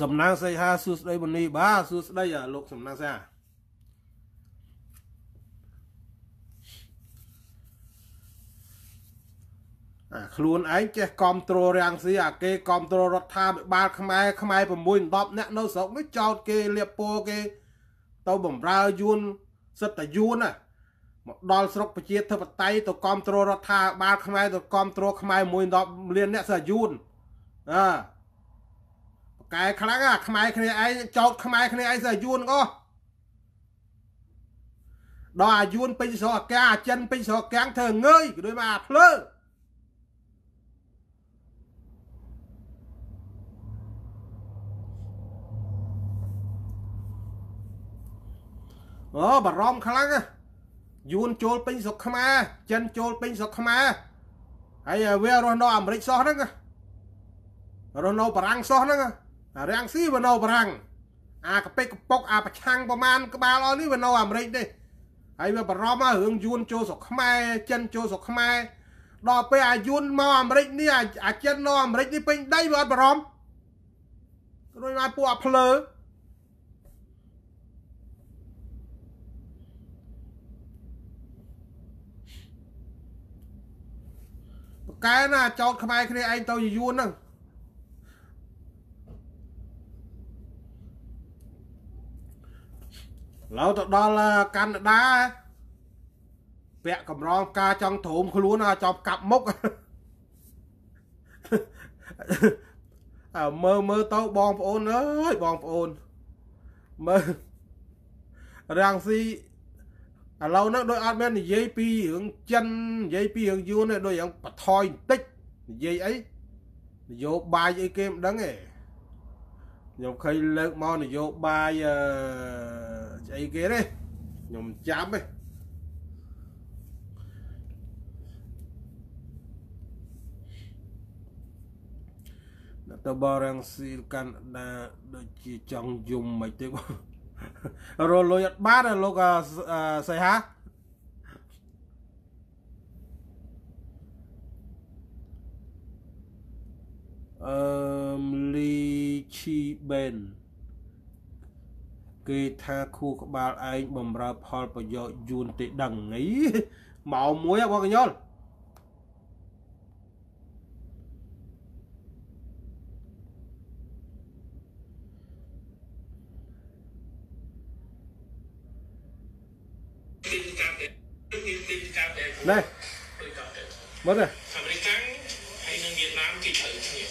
សំណាងសីហាសួស្ដីមនីបាទសួស្ដីអាលោក សំណាងសីហាខ្លួនឯងចេះគ្រប់គ្រងរាំងស៊ីអាគេគ្រប់គ្រងរដ្ឋាភិបាលខ្មែរខ្មែរ6 10នាក់នៅស្រុកនេះចោតគេលៀបពោគេ ទៅបំរើយួនសិទ្ធិយួនណាមកដល់ស្រុកប្រជាធិបតេយ្យទៅគ្រប់គ្រងរដ្ឋាភិបាលខ្មែរទៅគ្រប់គ្រងខ្មែរ1 10លានអ្នកសិទ្ធិយួនណាប៉កែខ្លាំងអាខ្មែរគ្នាឯងចោតខ្មែរគ្នាឯងសិទ្ធិយួនក៏ដល់អាយួនពេញស្រុកអាកាអាចិនពេញស្រុកកាំងធ្វើងើយក៏ដូចមកអាភ្លើអូបារម្ភខ្លាំងណាយួនចូលពេញស្រុកខ្មែរចិនចូលពេញស្រុកខ្មែរហើយវារស់នៅអាមេរិកសោះហ្នឹងរស់នៅបារាំងសោះហ្នឹងអារាំងស៊ីវានៅបារាំង អាកពេកកពុក អាប្រឆាំងប្រមាណក្បាលអស់នេះវានៅអាមេរិកទេហើយវាបារម្ភរឿងយួនចូលស្រុកខ្មែរចិនចូលស្រុកខ្មែរដល់ពេលអាយួនមកអាមេរិកនេះអាចិននៅអាមេរិកនេះពេញដីវាអត់បារម្ភរួចមកពួកអាភ្លើកែណាចោតខ្មែរគ្នាឯងទៅយួនហ្នឹងឡើទៅដល់កាណាដាពាក់កម្រងការចង់ទ្រោមខ្លួនឲ្យចប់កាប់មុខអើមើលមើលទៅបងប្អូនអើយបងប្អូនមើលរាំងស៊ីឥឡូវហ្នឹងដោយអត់មែននិយាយពីរឿងចិននិយាយពីរឿងយួនទេដោយរឿងបថយបន្តិចនិយាយអីនយោបាយអីគេមិនដឹងទេខ្ញុំឃើញលើកមកនយោបាយស្អីគេទេខ្ញុំចាំទេទៅបរិងស៊ីលកាន់ដាដូចជាចង់យំមិនទេបងរលុយអត់បានលោកសៃហាអឺមលីឈីបេនគេថាខួរក្បាលឯងបំរើផល ប្រយោជន៍យួនទេដឹងអីម៉ោមួយបងកញ្ញុលណែមើលណាអាមេរិកហើយនឹងវៀតណាមគេត្រូវគ្នា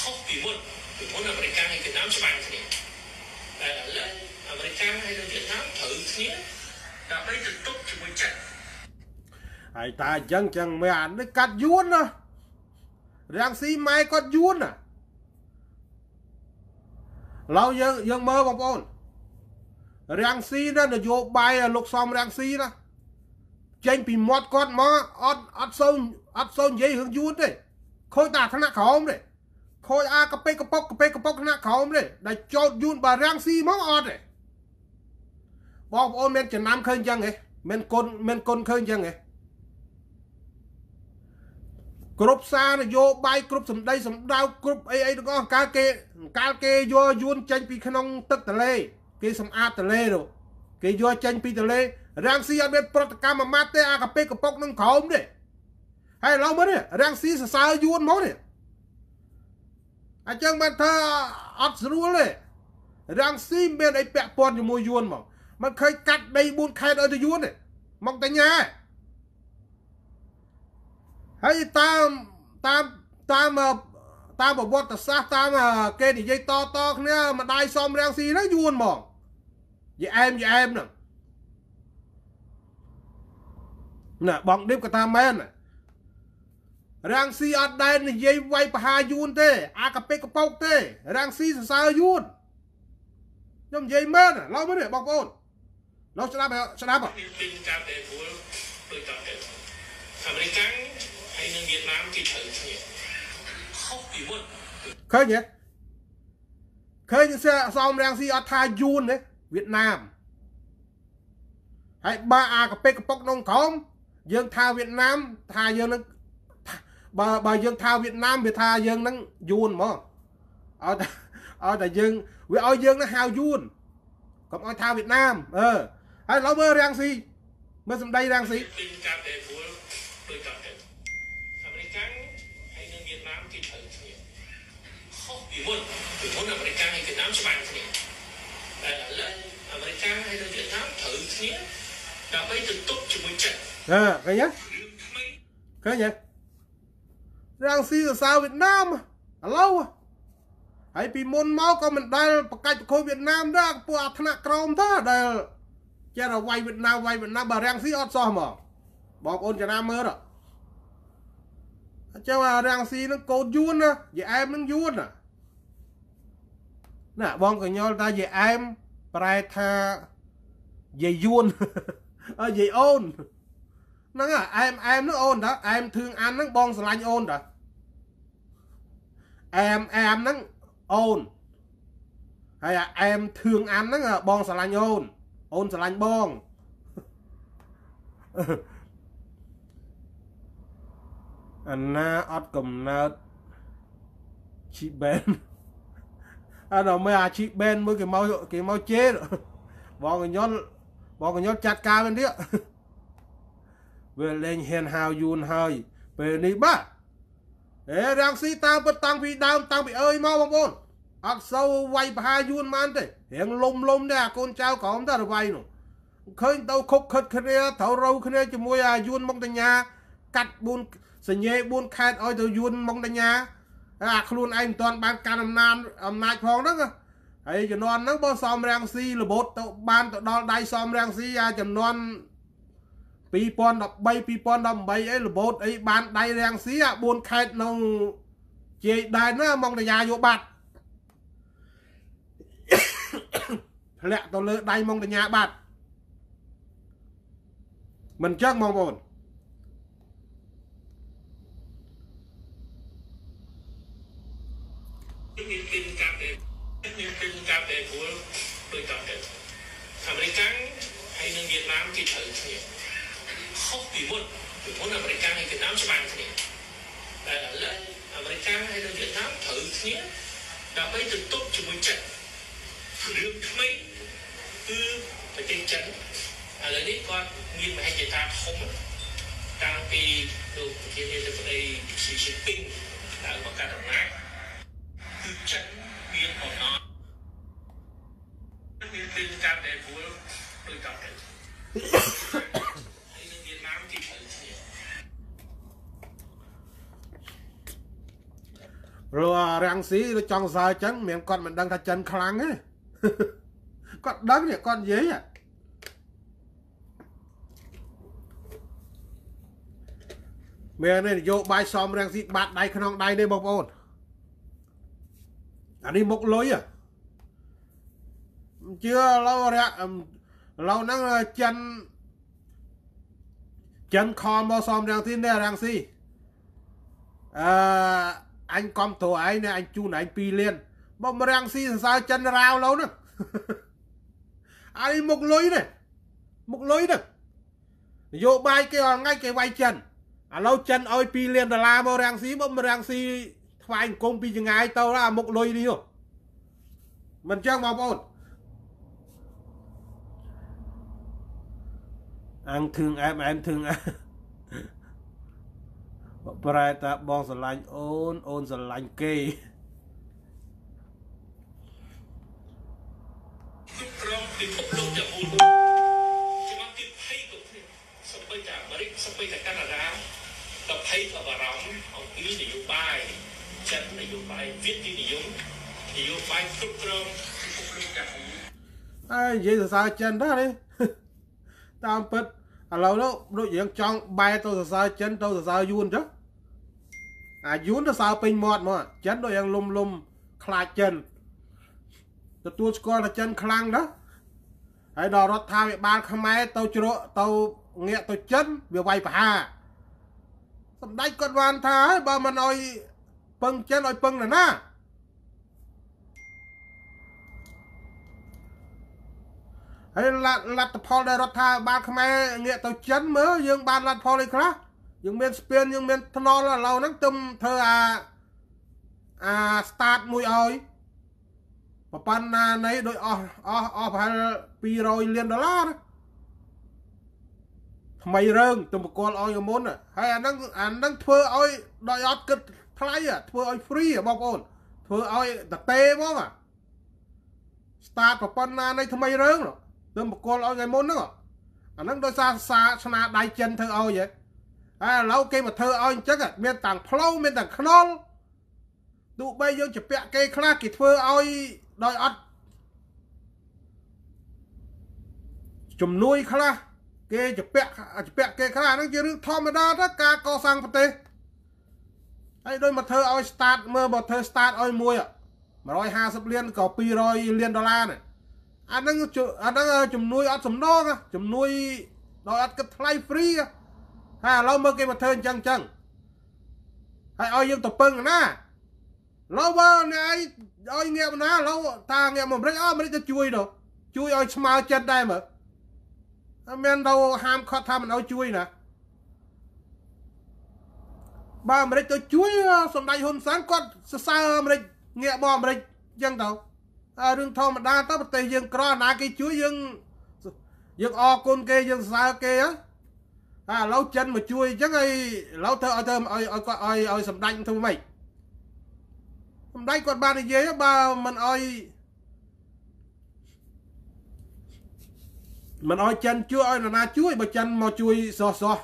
ខុសពីមុនពីមុនអាមេរិកហើយវៀតណាមច្បាំងគ្នាតែឥឡូវអាមេរិកហើយនឹងវៀតណាមត្រូវគ្នាដើម្បីទៅទប់ជាមួយចិនហើយតាអញ្ចឹងចឹងមែនអានេះកាត់យួនណារាំងស៊ីម៉ែគាត់យួនណាឡូវយើងយើងមើលបងប្អូនរាំងស៊ីណានយោបាយលោកសំរាំងស៊ីណាចេញពីមាត់គាត់មកអត់អត់សូវអត់សូវនិយាយរឿងយួនទេខូចតែថ្នាក់ក្រោមទេខូចអាកពេកកពុកកពេកកពុកថ្នាក់ក្រោមទេដែលចោតយួនបារាំងស៊ីមកអត់ទេបងប្អូនមានចំណាំឃើញចឹងហ៎មានគុណមានគុណឃើញចឹងហ៎គ្រប់សារនយោបាយគ្រប់សម្ដីសម្ដៅគ្រប់អីអីទាំងអស់កាលគេ កាលគេយកយួនចេញពីក្នុង ទឹកទន្លេ គេសម្អាតទន្លេនោះគេយកចេញ ពីទន្លេរាំងស៊ីអត់មានប្រតិកម្មមួយម៉ាត់ទេអាកាពេកកប៉ុកនឹងក្រោមទេហើយឥឡូវមើលនេះរាំងស៊ីសរសើរយួនមកនេះអញ្ចឹងបានថាអត់ស្រួលទេរាំងស៊ីមានអីពាក់ព័ន្ធជាមួយយួនមកមិនឃើញកាត់ដី4ខេតឲ្យទៅយួនទេមកតែញ៉ាហើយតាមតាមតាមតាមប្រវត្តិសាស្ត្រតាមគេនិយាយតតគ្នាម្ដាយសំរាំងស៊ីហ្នឹងយួនហ្មងយឯមយឯមហ្នឹងណាបងឌីបក៏ថាមែនរាំងស៊ីអត់ដែរនិយាយវាយប្រហាយួនទេ អាកាពេកកពកទេ រាំងស៊ីសរសើរយួនខ្ញុំនិយាយមែនឡូវមើលបងប្អូនឡូវស្ដាប់ស្ដាប់ពីចាប់តែព្រោះដូចតើអាមេរិកហើយនៅវៀតណាមគេត្រូវគ្នាខុសពីមុនឃើញទេឃើញសើអសោមរាំងស៊ីអត់ថាយួនទេវៀតណាមហើយបើអាកាពេកកពកក្នុងក្រោមយើងថាវៀតណាមថាយើងនឹងបើបើយើងថាវៀតណាមវាថាយើងនឹងយួនហ្មងឲ្យតែឲ្យតែយើងវាឲ្យយើងនឹងហៅយួនកុំឲ្យថាវៀតណាមអឺហើយឥឡូវមើលរាំងស៊ីមើលសម្ដីរាំងស៊ីអាមេរិកហើយនឹងវៀតណាមគេត្រូវគ្នាខុសពីមុនពីមុនអាមេរិកហើយវៀតណាមច្បាស់គ្នាតែឥឡូវអាមេរិកហើយនឹងវៀតណាមត្រូវគ្នាដើម្បីទៅទប់ជាមួយចិត្ត à cái nhá cái nhá đang xí ở sao Việt Nam à lâu à ហើយពីមុនមកក៏មិនដែល ប្រកាច់ប្រខុសវៀតណាមដែរពួកអាថ្នាក់ក្រមទេដែលចេះតែវាយវៀតណាមវាយវៀតណាមបើរាំងស៊ីអត់សោះហ្មងបងប្អូនចំណាំមើលអញ្ចឹងអារាំងស៊ីនឹងកូនយួនណាយាយអែមនឹងយួនណាណាបងកញ្ញុលថាយាយអែមប្រែថាយាយយួនអើយាយអូនហ្នឹងអែមអែមនោះអូនតើអែមធឿងអានហ្នឹងបងស្រឡាញ់អូនតើអែមអែមហ្នឹងអូនហើយអាអែមធឿងអានហ្នឹងបងស្រឡាញ់អូនអូនស្រឡាញ់បងអាណាអត់កំណើតជីបែនអត់ដល់មើលអាជីបែនមួយគេមកគេមកជេរបងកញ្ញុលបងកញ្ញុលចាត់ការវិញទៀតវាលេងហ៊ានហៅយូនហើយពេលនេះបាទអេរាំងស៊ីតាពិតតាំងពីដើម តាំងពីអើយមកបងប្អូនអត់សូវវាយប្រហារយួនបានទេរៀងលុំលុំទេអាកូនចៅក្រមតែរវាយនោះឃើញទៅខុកខិតគ្នាត្រូវរូវគ្នាជាមួយអាយួនមកតញ្ញា កាត់4សញ្ញេ4ខេតឲ្យទៅយួនមកតញ្ញាអាខ្លួនឯងមិនទាន់បានកាន់អំណាចអំណាច ផងហ្នឹងហើយជំនាន់ហ្នឹងបើសំរាំងស៊ីរបូតទៅបានទៅដល់ដៃសំរាំងស៊ីអាជំនាន់2013 2018អីរបូតអីបានដៃរាំងស៊ីអា4ខេតក្នុងជ័យដែនណាមកតាយាយកបាត់ធ្លាក់ទៅលើដៃមកតាយាបាត់មិនចឹងបងប្អូនមានពីកាប់ទេមានពីកាប់ទេព្រោះដោយតើអាមេរិកហើយនឹងវៀតណាមគេត្រូវគ្នា Hollywood mình muốn America hay Việt Nam ច្បាស់គ្នាតែឥឡូវអាមេរិកហើយនៅវៀតណាមត្រូវគ្នាដើម្បីទៅទប់ជាមួយចិនរឿងថ្មីគឺប្រទេសចិនឥឡូវនេះគាត់មានមហិច្ឆតាធំតាំងពីលោកប្រធានាធិបតីស៊ីជីពីងដែលមកកាន់អំណាចស៊ីឬចង់សើចឹងមានគាត់មិនដឹងថាចិនខ្លាំងទេគាត់ដឹងនេះគាត់និយាយមែននយោបាយសំរងស៊ីបាត់ដៃក្នុងដៃនេះបងប្អូនអានេះមុខលុយជឿឡូវរៈឡូវហ្នឹងចិនចិនខំមកសំរងស៊ីនេះរាំងស៊ីអឺអញគាំទ្រឯងណាអញជូនឯង2លានបើមរាំងស៊ីសរសើរចិនរាវឡូវនោះអីមុខលុយនេះមុខលុយនេះនយោបាយគេអល់ថ្ងៃគេវាយចិនឥឡូវចិនឲ្យ2លានដុល្លារមករាំងស៊ីបើមរាំងស៊ីថ្វាយអង្គមពីចងាយទៅអាមុខលុយនេះមិនចឹងបងប្អូនអង្គធឿងអែមអែមធឿងអែមប្រែតាបងស្រឡាញ់អូនអូនស្រឡាញ់គេក្រុមពិភពលោកទាំងមូលច្បាប់ទី20គ្រប់គ្នាសម្បីតែអាមេរិកសម្បីតែកាណាដាតែភ័យក៏បារម្ភអំពីនយោបាយចិត្តនយោបាយវិទ្យានិយមនយោបាយគ្រប់គ្រងពិភពលោកទាំងមូលអាយនិយាយសរសើរចិនដែរតាមពិតឥឡូវនោះដូចយើងចង់បែរទៅសរសើរចិនទៅសរសើរយួនចុះអាយួនទៅសើពេញមាត់មកចិនដូចយ៉ាងលុំលុំខ្លាចចិនទទួលស្គាល់ថាចិនខ្លាំងណាស់ហើយដល់រដ្ឋាភិបាលខ្មែរទៅជ្រក់ទៅងាកទៅចិនវាវាយប្រហារសម្ដេចគាត់បានថាបើមិនអោយពឹងចិនអោយពឹងណាណាហើយលទ្ធផលដែលរដ្ឋាភិបាលខ្មែរងាកទៅចិនមើលយើងបានលទ្ធផលអីខ្លះ យើងមានស្ពានយើងមានថ្នល់ឥឡូវហ្នឹងទើបធ្វើអាអា start មួយឲ្យប្រប៉ុណ្ណានៃដូចអស់អស់អស់ប្រហែល200លានដុល្លារថ្មីរើងទំបកល់ឲ្យមុន ហើយអាហ្នឹងអាហ្នឹងធ្វើឲ្យដោយអត់គិតថ្លៃធ្វើឲ្យ free បងប្អូន ធ្វើឲ្យតេហ្មង start ប្រប៉ុណ្ណានៃ ថ្មីរើងហ្នឹងនឹងបកលឲ្យថ្ងៃមុនហ្នឹងអាហ្នឹងដោយសារសាស្នាដៃចិនធ្វើឲ្យហ៎ហើយឥឡូវគេមកធ្វើឲ្យអញ្ចឹងមានទាំងផ្លូវមានទាំងខ្នល់ទោះបីយើងជពាក់គេ ខ្លះគេធ្វើឲ្យដោយអត់ជំនួយខ្លះគេជពាក់ជពាក់គេខ្លះហ្នឹងជារឿងធម្មតាទៅការកសាងប្រទេសហើយដូចមកធ្វើឲ្យ start មើលបើធ្វើ start ឲ្យមួយ150លានក៏200លានដុល្លារណាអាហ្នឹងអាហ្នឹងជំនួយអត់សំណងជំនួយដោយអត់គិតថ្លៃ free ហើយឥឡូវមើលគេមកធ្វើអញ្ចឹងអញ្ចឹងហើយឲ្យយើងទៅពឹងណាឡូវបើអ្នកឯងឲ្យងាកណាឡូវតាងាកមកអាមេរិកអអាមេរិកទៅជួយទៅជួយឲ្យស្មើចិត្តដែរមើលអត់មានទៅហាមខត់ថាមិនឲ្យជួយណាបើអាមេរិកទៅជួយសម្ដេចហ៊ុនសែនគាត់សរសើរអាមេរិកងាកមកអាមេរិកអញ្ចឹងទៅរឿងធម្មតាទៅប្រទេសយើងក្រណាគេជួយយើងយើងអរគុណគេយើងសរសើរគេហ៎ឥឡូវចិនមកជួយអញ្ចឹងឲ្យឥឡូវធ្វើឲ្យធ្វើឲ្យឲ្យគាត់ឲ្យឲ្យសម្ដេចធ្វើម៉េចសម្ដេចគាត់បាននិយាយបើមិនឲ្យមិនឲ្យចិនជួយឲ្យនរណាជួយបើចិនមកជួយសោះសោះ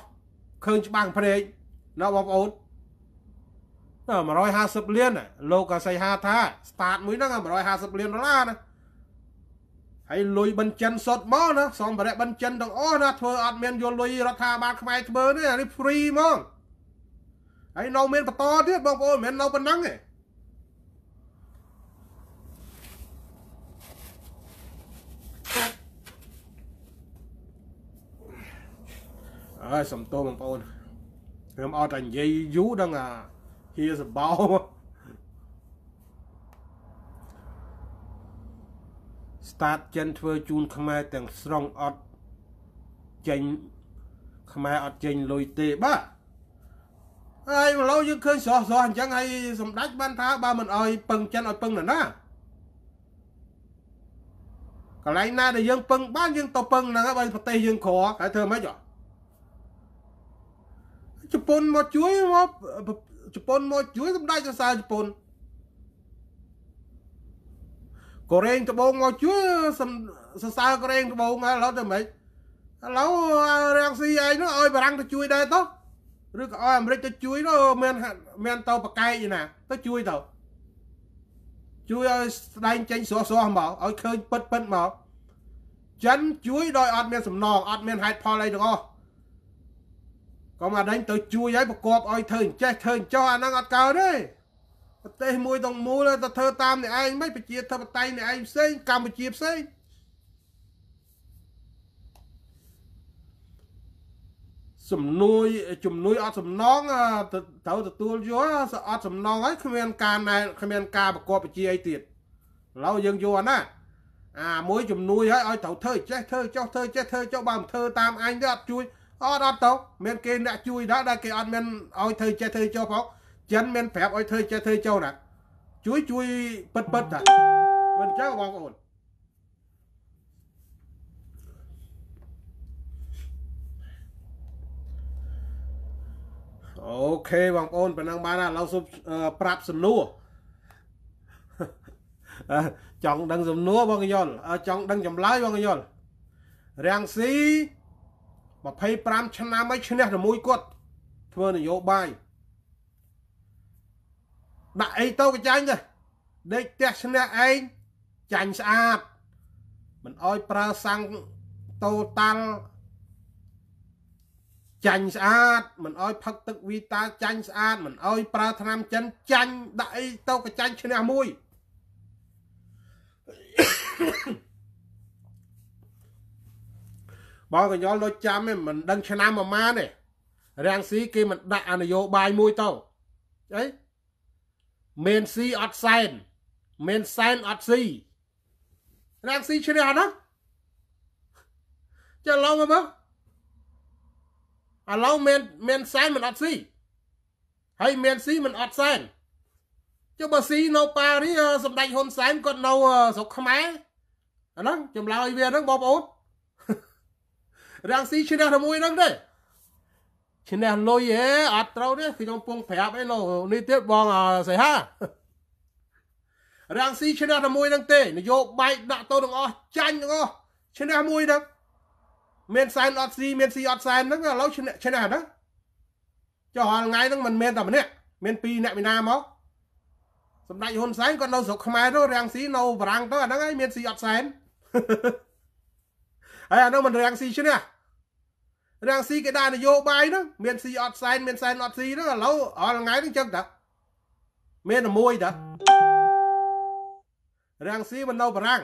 ឃើញច្បាស់ព្រែកណាបងប្អូន150លានលោកកសីហាថាស្តាតមួយហ្នឹង150លានដុល្លារណាហើយលុយបិញ្ចិនសុតមកណាសំភារៈបិញ្ចិនទាំងអស់ណាធ្វើអត់មានយកលុយរដ្ឋាភិបាលខ្មែរធ្វើទេអានេះ free ហ្មងហើយនៅមានបន្តទៀតបងប្អូនមិនមែននៅប៉ុណ្ណឹងទេអើយសំទោសបងប្អូនខ្ញុំអត់តែនិយាយយូរដល់អា He is a baller. Start ចិនធ្វើជូនខ្មែរទាំង ស្រុងអត់ចេញខ្មែរអត់ចេញលុយទេបាទហើយឥឡូវយើងឃើញស្រស់ស្រស់អញ្ចឹងហើយសម្ដេចបានថាបើមិនអោយពឹងចិនឲ្យពឹងនរណាកន្លែងណាដែលយើងពឹងបានយើងទៅពឹងហ្នឹងហើយប្រទេសយើងក្រហើយធ្វើម៉េចហ៎ជប៉ុនមកជួយមកជប៉ុនមកជួយសម្ដេចសរសើរជប៉ុនកូរ៉េត្បូងមកជួយសរសើរកូរ៉េត្បូងហើយឥឡូវទៅមិនឥឡូវរាំងស៊ីឯងនោះឲ្យបារាំងទៅជួយដែរទៅឬក៏ឲ្យអាមេរិកទៅជួយនោះមានមានទៅប្រកែកឯណាទៅជួយទៅជួយឲ្យស្ដែងចេញស្រស់ស្រស់មកឲ្យឃើញពិតពិតមកចិនជួយដោយអត់មានសំណងអត់មានហេតុផលអីទាំងអស់កុំអាដេញទៅជួយឲ្យប្រកបឲ្យធ្វើអញ្ចេះធ្វើអញ្ចោះអាហ្នឹងអត់កើតទេប្រទេសមួយទាំងមូលទៅធ្វើតាមអ្នកឯងមិនប្រជាធិបតេយ្យអ្នកឯងផ្សេងកម្ពុជាផ្សេងសំនួយជំនួយអត់សំណងត្រូវទទួលយកអត់សំណងហើយគ្មានការណែគ្មានការប្រកបជាអីទៀតឥឡូវយើងយកណាអាមួយជំនួយហើយឲ្យត្រូវធ្វើចេះធ្វើចោះធ្វើចេះធ្វើចោះបើមិនធ្វើតាមអញទេអត់ជួយអត់អត់ទៅមានគេអ្នកជួយដែរដែលគេអត់មានឲ្យធ្វើចេះធ្វើចុះផងចិនមានប្រាប់ឲ្យធ្វើចេះធ្វើចុះណាជួយជួយពិតពិតតាមិនចឹងបងប្អូនអូខេបងប្អូនប៉ណ្ណឹងបានឥឡូវសុំប្រាប់សំណួរចង់ដឹងសំណួរបងយល់ចង់ដឹងចម្លើយបងយល់រាំងស៊ី25ឆ្នាំហើយឈ្នះតែមួយគាត់ ធ្វើនយោបាយដាក់អីទៅក៏ចាញ់ដែរដេកផ្ទះឈ្នះឯងចាញ់ស្អាត មិនអោយប្រើសាំងតូតាល់ចាញ់ស្អាតមិនអោយផឹកទឹកវីតាចាញ់ស្អាតមិនអោយប្រើថ្នាំចិនចាញ់ដាក់អីទៅក៏ចាញ់ឈ្នះមួយបងកញ្ញុលដូចចាំឯងមិនដឹងឆ្នាំប្រមាណទេរាំងស៊ីគេមិនដាក់អនយោបាយមួយទៅអីមានស៊ីអត់សែនមានសែនអត់ស៊ីរាំងស៊ីឈ្នះអត់ណាចាឡងមើលឥឡូវមានមានសែនមិនអត់ស៊ីហើយមានស៊ីមិនអត់សែនចុះបើស៊ីនៅប៉ារីសម្ដេចហ៊ុនសែនគាត់នៅស្រុកខ្មែរអាហ្នឹងចម្លើយវាហ្នឹងបងប្អូនរាំងស៊ីឈ្នះតែមួយហ្នឹងទេឈ្នះលុយហេអត់ត្រូវទេខ្ញុំពងប្រាប់ឯនោះនេះទៀតបងសៃហារាំងស៊ីឈ្នះតែមួយហ្នឹងទេ នយោបាយដាក់ទៅទាំងអស់ចាញ់ទាំងអស់ឈ្នះមួយហ្នឹងមានសែនអត់ស៊ីមានស៊ីអត់សែនហ្នឹងឥឡូវឈ្នះឈ្នះហ្នឹងចុះរាល់ថ្ងៃហ្នឹងមិនមែនតែម្នាក់មានពីរអ្នកមីណាមកសម្ដេចហ៊ុនសែនគាត់នៅស្រុកខ្មែរទៅរាំងស៊ីនៅបារាំងទៅអាហ្នឹងឯងមានស៊ីអត់សែនហើយអានោះមិនរាំងស៊ីឈ្នះរាំងស៊ីគេដាក់នយោបាយហ្នឹងមានស៊ីអត់សែនមានសែនអត់ស៊ីហ្នឹងឥឡូវរាល់ថ្ងៃហ្នឹងចឹងតាមានតែមួយតារាំងស៊ីមិននៅបារាំង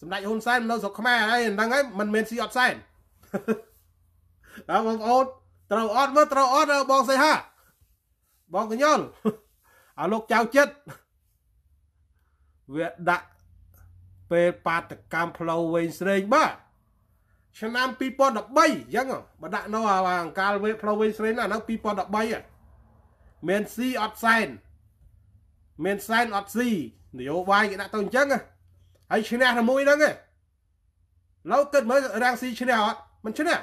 សម្ដេចហ៊ុនសែនមិននៅស្រុកខ្មែរហើយហ្នឹងហើយមិនមានស៊ីអត់សែនអើបងប្អូនត្រូវអត់មើលត្រូវអត់បងសៃហាបងកញ្ញុលអាលោកចៅចិត្តវាដាក់ពេលបាតកម្មផ្លូវវែងស្រេងបាទឆ្នាំ2013អញ្ចឹងបើដាក់នៅអាអង្កាលវេផ្លូវវេស្រីណាហ្នឹង2013មានស៊ីអត់សែនមានសែនអត់ស៊ីនយោបាយគេដាក់ទៅអញ្ចឹងហើយឈ្នះតែមួយហ្នឹងឯងឡូវគិតមើលរាំងស៊ីឈ្នះអត់មិនឈ្នះ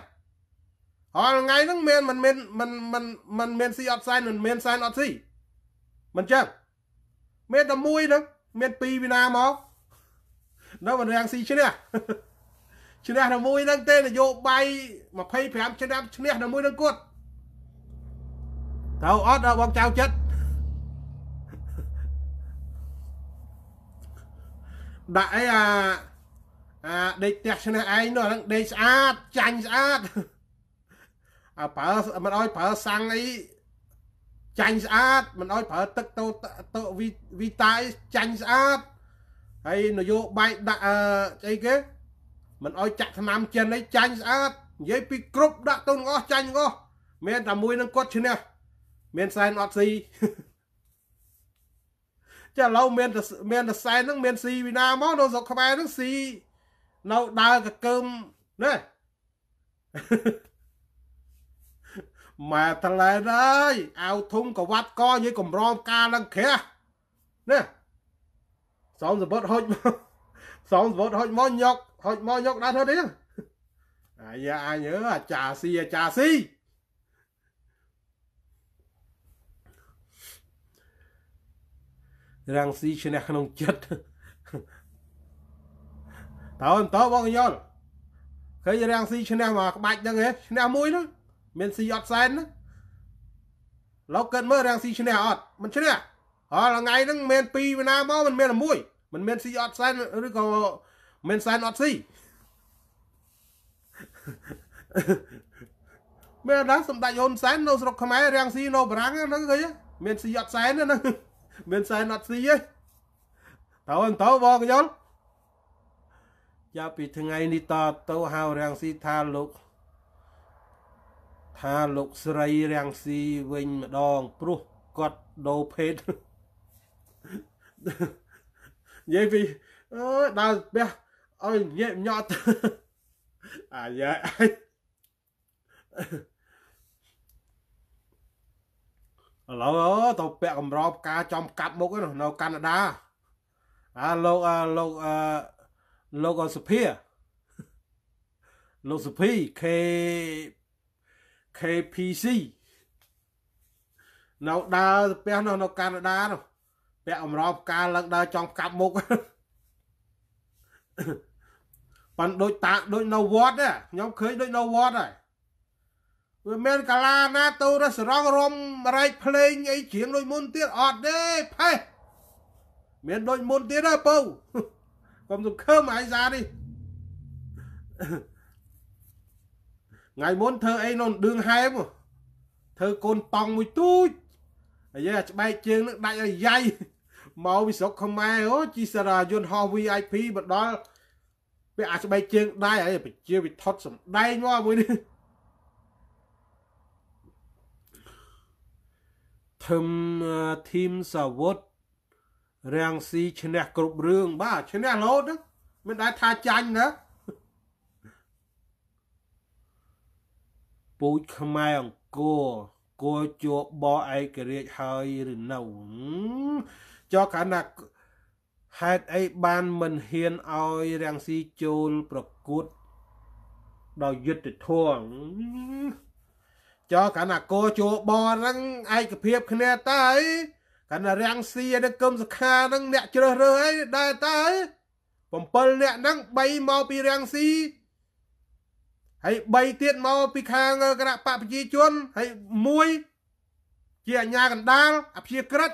អល់ថ្ងៃហ្នឹងមានមិនមានមិនមិនមិនមានស៊ីអត់សែនមិនមានសែនអត់ស៊ីមិនចឹងមានតែមួយហ្នឹង មានពីរវិណាមកនៅរាំងស៊ីឈ្នះឈ្នះតែមួយហ្នឹងទេនយោបាយ25ឆ្នាំឈ្នះតែមួយហ្នឹងគាត់ត្រូវអត់ដល់បងចៅចិត្តដាក់អីអាអាដេកផ្ទះឆ្នេះឯងនោះហ្នឹងដេកស្អាតចាញ់ស្អាតអាប្រើមិនអោយប្រើសាំងអីចាញ់ស្អាតមិនអោយប្រើទឹកតូតូវីតាចាញ់ស្អាតហើយនយោបាយដាក់អឺអីគេមិនអោយចាក់ថ្នាំចិនអីចាញ់ស្អាតនិយាយពីគ្រប់ដាក់ទៅងោះចាញ់ងោះមានតែមួយនឹងគាត់ឈ្នះមានសែនអត់ស៊ីចាឥឡូវមានមានតែសែនហ្នឹង មានស៊ីវិណាមកនៅស្រុកខ្មែរហ្នឹងស៊ីនៅដើរកកើមណាម៉ែតលែនអើយអោធុំកវត្តកនិយាយកំរោមការឡើងគ្រះណាសោមសបុតហុចមកសោមសបុតហុចមកញុកហុចមកយកដាក់ធ្វើទៀតអាយ៉ាអញអើអាចាស៊ីអាចាស៊ីរាំងស៊ីឈ្នះក្នុងចិត្តតើតើបងយល់ឃើញរាំងស៊ីឈ្នះមកក្បាច់ហ្នឹងហ៎ឈ្នះមួយហ្នឹងមានស៊ីអត់សែនហ្នឹងលោកកើតមើលរាំងស៊ីឈ្នះអត់មិនឈ្នះហើយថ្ងៃហ្នឹងមិនមែនពីរណាមកមិនមែនតែមួយមិនមែនស៊ីអត់សែនឬក៏មិនសែនអត់ស៊ីមែនណាសម្ដេចហ៊ុនសែននៅស្រុកខ្មែររាំងស៊ីនៅបារាំងហ្នឹងឃើញមានស៊ីអត់សែនហ្នឹងមានសែនអត់ស៊ីទេតើអន្តោបងកយល់ចាប់ពីថ្ងៃនេះតទៅហៅរាំងស៊ីថាលោក ថាលោកស្រីរាំងស៊ីវិញម្ដងព្រោះគាត់ដូរភេទនិយាយពីអើដើរផ្ទះឲ្យញាក់ញត់អាយ៉ាឥឡូវទៅពាក់កម្រោផ្កាចំ កាប់មុខនៅកាណាដាអាលោកអាលោកអឺលោកសុភាលោកសុភី K KPC នៅដើរស្ពះនៅ នៅ កាណាដានោះពាក់អមរោផ្កាឡើងដើរចង់កាប់មុខប៉ាន់ដូចតាដូចនៅវត្តខ្ញុំឃើញដូចនៅវត្តហើយវាមាន កាលាណាទៅរសរងរំរែកភ្លេងអីច្រៀងដូចមុនទៀតអត់ទេផេះមានដូចមុនទៀតទេពៅកុំសង្ឃឹមអាយសានេះថ្ងៃមុនធ្វើអីនោះដឿងហែមធ្វើកូនប៉ង់មួយទូចអាយអាច្បែកជើងនឹងដាច់ឲ្យយ៉ៃមកពីស្រុកខ្មែរអូជីសារាយន្តហោះ VIP មកដល់វាអាចស្បែកជើងដៃហើយប្រជាវិថុតសំដែងមកមួយនេះធឹមធីមសាវុតរាំងស៊ីឈ្នះគ្រប់រឿងបាទឈ្នះរហូតមិនដែលថាចាញ់ណាពូជខ្មែរអង្គរគោជាប់បឯករាជ្យហើយឬនៅចុះកាលណាហេតុអីបានមិនហ៊ានឲ្យរាំងស៊ីចូលប្រកួត ដោយយុទ្ធធម៌ចោកណ្ណាគោជួបហ្នឹងឯកភាពគ្នាតើកណ្ណារាំងស៊ីនឹងគឹមសខាហ្នឹងអ្នកជ្រើសរើសអីដែរតើ7អ្នកហ្នឹង3មកពីរាំងស៊ីហើយ3ទៀតមកពីខាងគណៈបពាជាជន ហើយ1ជាអាញាកណ្ដាលអភិជាក្រិត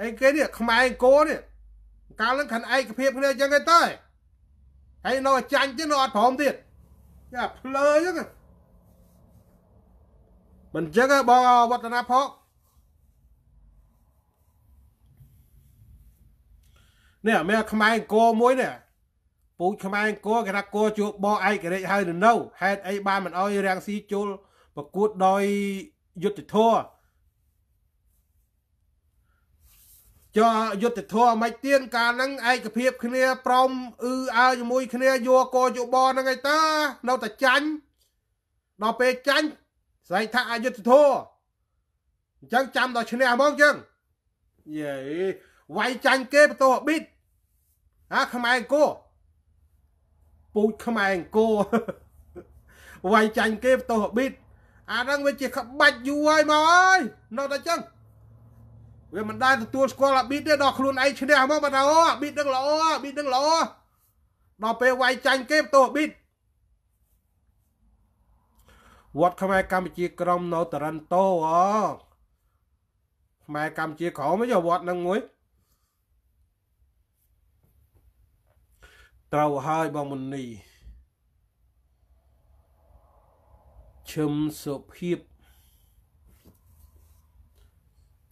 អីគេនេះខ្មែរអង្គរនេះកាលនឹងខាន់ឯកភាពគ្នាអញ្ចឹងគេទៅហើយនៅចាញ់ទៀតនៅអត់ព្រមទៀតចាផ្លើអញ្ចឹងមិនអញ្ចឹងបងវឌ្ឍនាផងនេះអាមេខ្មែរអង្គរមួយនេះពូជខ្មែរអង្គរគេថាគរជួបបឯករាជ្យហើយនៅហេតុអីបានមិនអោយរាំងស៊ីជុលប្រកួតដោយយុទ្ធធរចុះយុទ្ធធរមិនទៀនកាលហ្នឹងឯកភាពគ្នាព្រមអឺអើជាមួយគ្នាយោកោយោបហ្នឹងឯតានៅតែចាញ់ដល់ពេលចាញ់ស្រីថាអយុទ្ធធរអញ្ចឹងចាំដល់ឈ្នះហ្មងចឹងយេវាយចាញ់គេបន្ទោអប៊ីតអាខ្មែរអង្គរពូជខ្មែរអង្គរវាយចាញ់គេបន្ទោអប៊ីតអាហ្នឹងវាជាក្បាច់យូរហើយមកអើយនៅតែចឹងវាមិនដែលទទួលស្គាល់អាប៊ីតទេដល់ខ្លួនឯងឈ្នះមកបាទអូអាប៊ីតនឹងល្អអាប៊ីតនឹងល្អដល់ពេលវាយចាញ់គេបន្ទោអាប៊ីតវត្តខ្មែរកម្ពុជាក្រមនៅតរិនតូអូខ្មែរកម្ពុជាក្រមយោវត្តនឹងមួយត្រូវហើយបងមុនីឈឹមសុភាព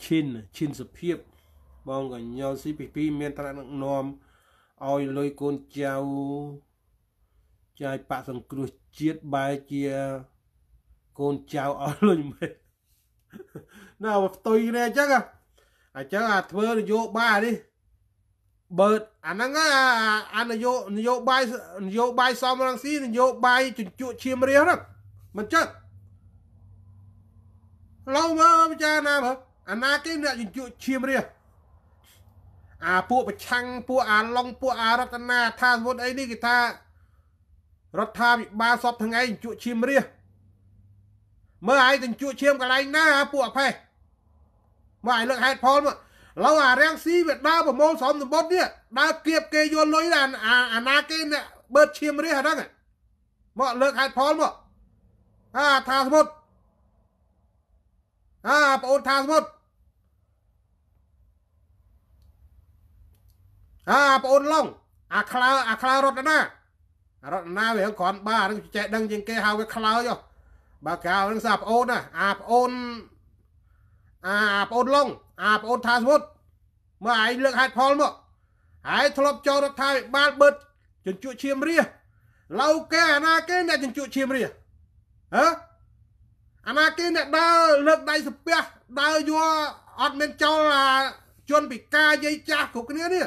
ឈិនឈិនសុភាពបងកញ្ញោស៊ីពីពីមានត្រាក់ដឹកនាំឲ្យលុយកូនចៅចាយបាក់សង្គ្រោះជាតិបែជាកូនចៅអស់លុយមែនណាមកផ្ទុយគ្នាអញ្ចឹងអញ្ចឹងអាធ្វើនយោបាយនេះបើអាហ្នឹងអានយោនយោបាយនយោបាយសំរងស៊ីនយោបាយជញ្ជក់ឈាមរះហ្នឹងមិនចឹកឡូវមើលពិចារណាមើលអាណាគេអ្នកជញ្ជក់ឈាមរះអាពួកប្រឆាំង ពួកអាឡុងពួកអារតនាថាសវុតអីនេះគេថារដ្ឋាភិបាលសពថ្ងៃជញ្ជក់ឈាមរះមើលឲ្យជញ្ជក់ឈាមកន្លែងណាពួកអផេះមកឲ្យលើកហេតុផលមកឡូវអារាំងស៊ីវាដើរប្រមូលសំសម្បត្តិនេះដើរគៀបគេយកលុយអាអាណាគេអ្នកបើកឈាមរះហ្នឹងមកលើកហេតុផលមកអាថាសមុទ្រអើប្អូនថាសមុទ្រអើប្អូនឡុងអាខ្លើអាខ្លើរត់ណារត់ណាវាគ្រាន់បានឹងចេះដឹងជាងគេហៅវាខ្លើចុះបើកៅនឹងសាប្អូនណា អាប្អូនអាប្អូនឡុងអាប្អូនថាសមុទ្រមើលឯងលើកហេតុផលមកហើយធ្លាប់ចូលរដ្ឋាភិបាលបឺតជញ្ជក់ឈាមរះឡូវគេអាណា គេអ្នកជញ្ជក់ឈាមរះហ៎អាណាគេអ្នកដើរលើកដៃសាពះដើរយួរអត់មានចោលអាជនពិការយាយចាស់គ្រប់គ្នានេះ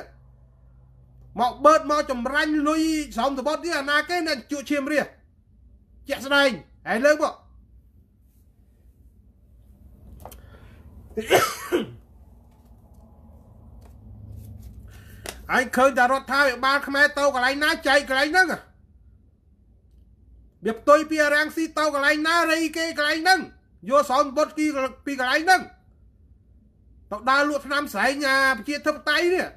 មកបឺតមកចម្រាញ់លុយស្រោមសបុតនេះអាណាគេអ្នកជួឈាមរះជាក់ស្ដែងហើយលើកមកអញឃើញតែរដ្ឋាភិបាលខ្មែរទៅកន្លែងណាចែកកន្លែងហ្នឹងវាផ្ទុយពីអរាំងស៊ីទៅកន្លែងណារៃគេកន្លែងហ្នឹងយកសោនបុតពីពីកន្លែងហ្នឹងទៅដើរលក់ឆ្នាំស្រែងអាប្រជាធិបតេយ្យនេះ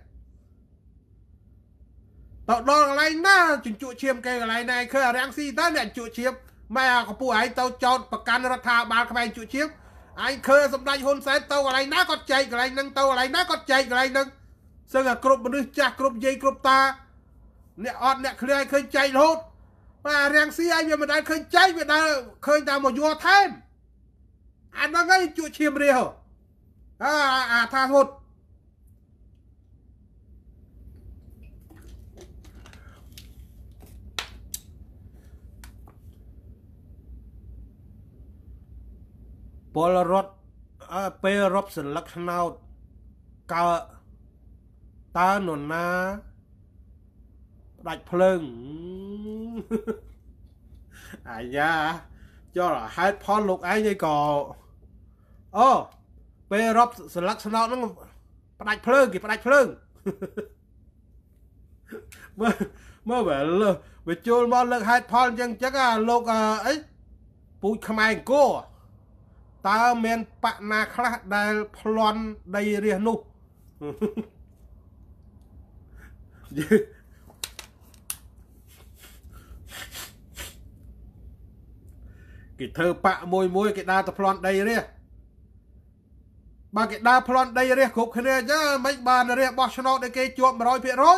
ទៅដល់កន្លែងណាជញ្ជក់ឈាមគេកន្លែងណាឃើញអរាំងស៊ីទៅអ្នកជក់ឈាមម៉ែអាកពូឯងទៅចោតប្រកាន់រដ្ឋាភិបាលខ្មែរជក់ឈាមឯងឃើញសម្ដេចហ៊ុនសែនទៅកន្លែងណាគាត់ចែកកន្លែងហ្នឹងទៅកន្លែងណាគាត់ចែកកន្លែងហ្នឹងសឹងតែគ្រប់មនុស្សចាស់គ្រប់យាយគ្រប់តាអ្នកអត់អ្នកឃ្លាឃើញចែករហូតបាទរាំងស៊ីឲ្យវាមិនដែលឃើញចៃវាដើរឃើញតែមកយួរថែមអាហ្នឹងឯងជក់ឈាមរះអាអាថាហត់ពលរដ្ឋពេលរົບសន្លឹកឆ្នោតកើតើនរណាផ្ដាច់ភ្លើងអាយ៉ាចូលហេតុផលលោកឯងឯងក៏អូពេលរອບស្លឹកស្នោតហ្នឹងផ្ដាច់ភ្លើងគេផ្ដាច់ភ្លើងមើលមើលបើលើវាចូលមកលើកហេតុផលអញ្ចឹងចឹងអាលោកអីពូជខ្មែរអង្គរតើមានបកណាខ្លះដែលប្លន់ដីរះនោះគេធ្វើបាក់មួយមួយគេដើរទៅប្លន់ដីរះបើគេដើរប្លន់ដីរះគ្រប់គ្នាចឹងមិនបានរះបោះឆ្នោតឲ្យគេជាប់100%ហ៎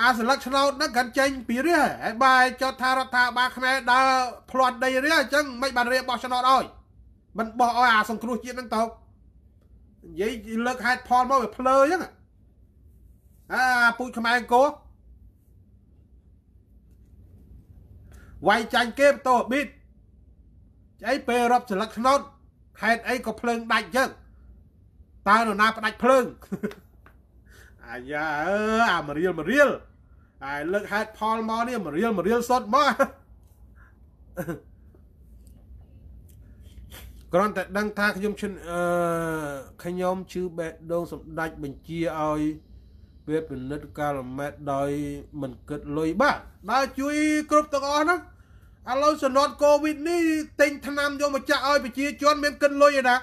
អាសិលឹកឆ្នោតហ្នឹងកាន់ចេញ ពីរះហើយបាយចុះថារដ្ឋាភិបាលខ្មែរដើរប្លន់ដីរះចឹងមិនបានរះបោះឆ្នោតឲ្យមិនបោះឲ្យអាសង្គ្រោះជាតិហ្នឹងទៅនិយាយលើកហេតុផលមកវាភ្លើចឹងអាពូជខ្មែរអង្គរវាយចាញ់គេបន្ទោប៊ីតស្អីពេលរົບស្លឹកស្នោតខេតអីក៏ភ្លើងដាច់យើងតើនរណាផ្ដាច់ភ្លើងអាយ៉ាអើអាមរៀលមរៀលហើយលើកហេតផលមកនេះមរៀលមរៀលសុតមកគ្រាន់តែដឹងថាខ្ញុំឈិនអឺខ្ញុំជឺបេះដូងសម្ដេចបញ្ជាឲ្យវាពិនិត្យកាលម៉ែតដោយ មិនគិតលុយបាទដើរជួយគ្រប់ទាំងអស់ហ្នឹងឥឡូវសណ្ដុតកូវីដនេះទិញថ្នាំយកមកចាក់ឲ្យប្រជាជន មានគិនលុយឯណា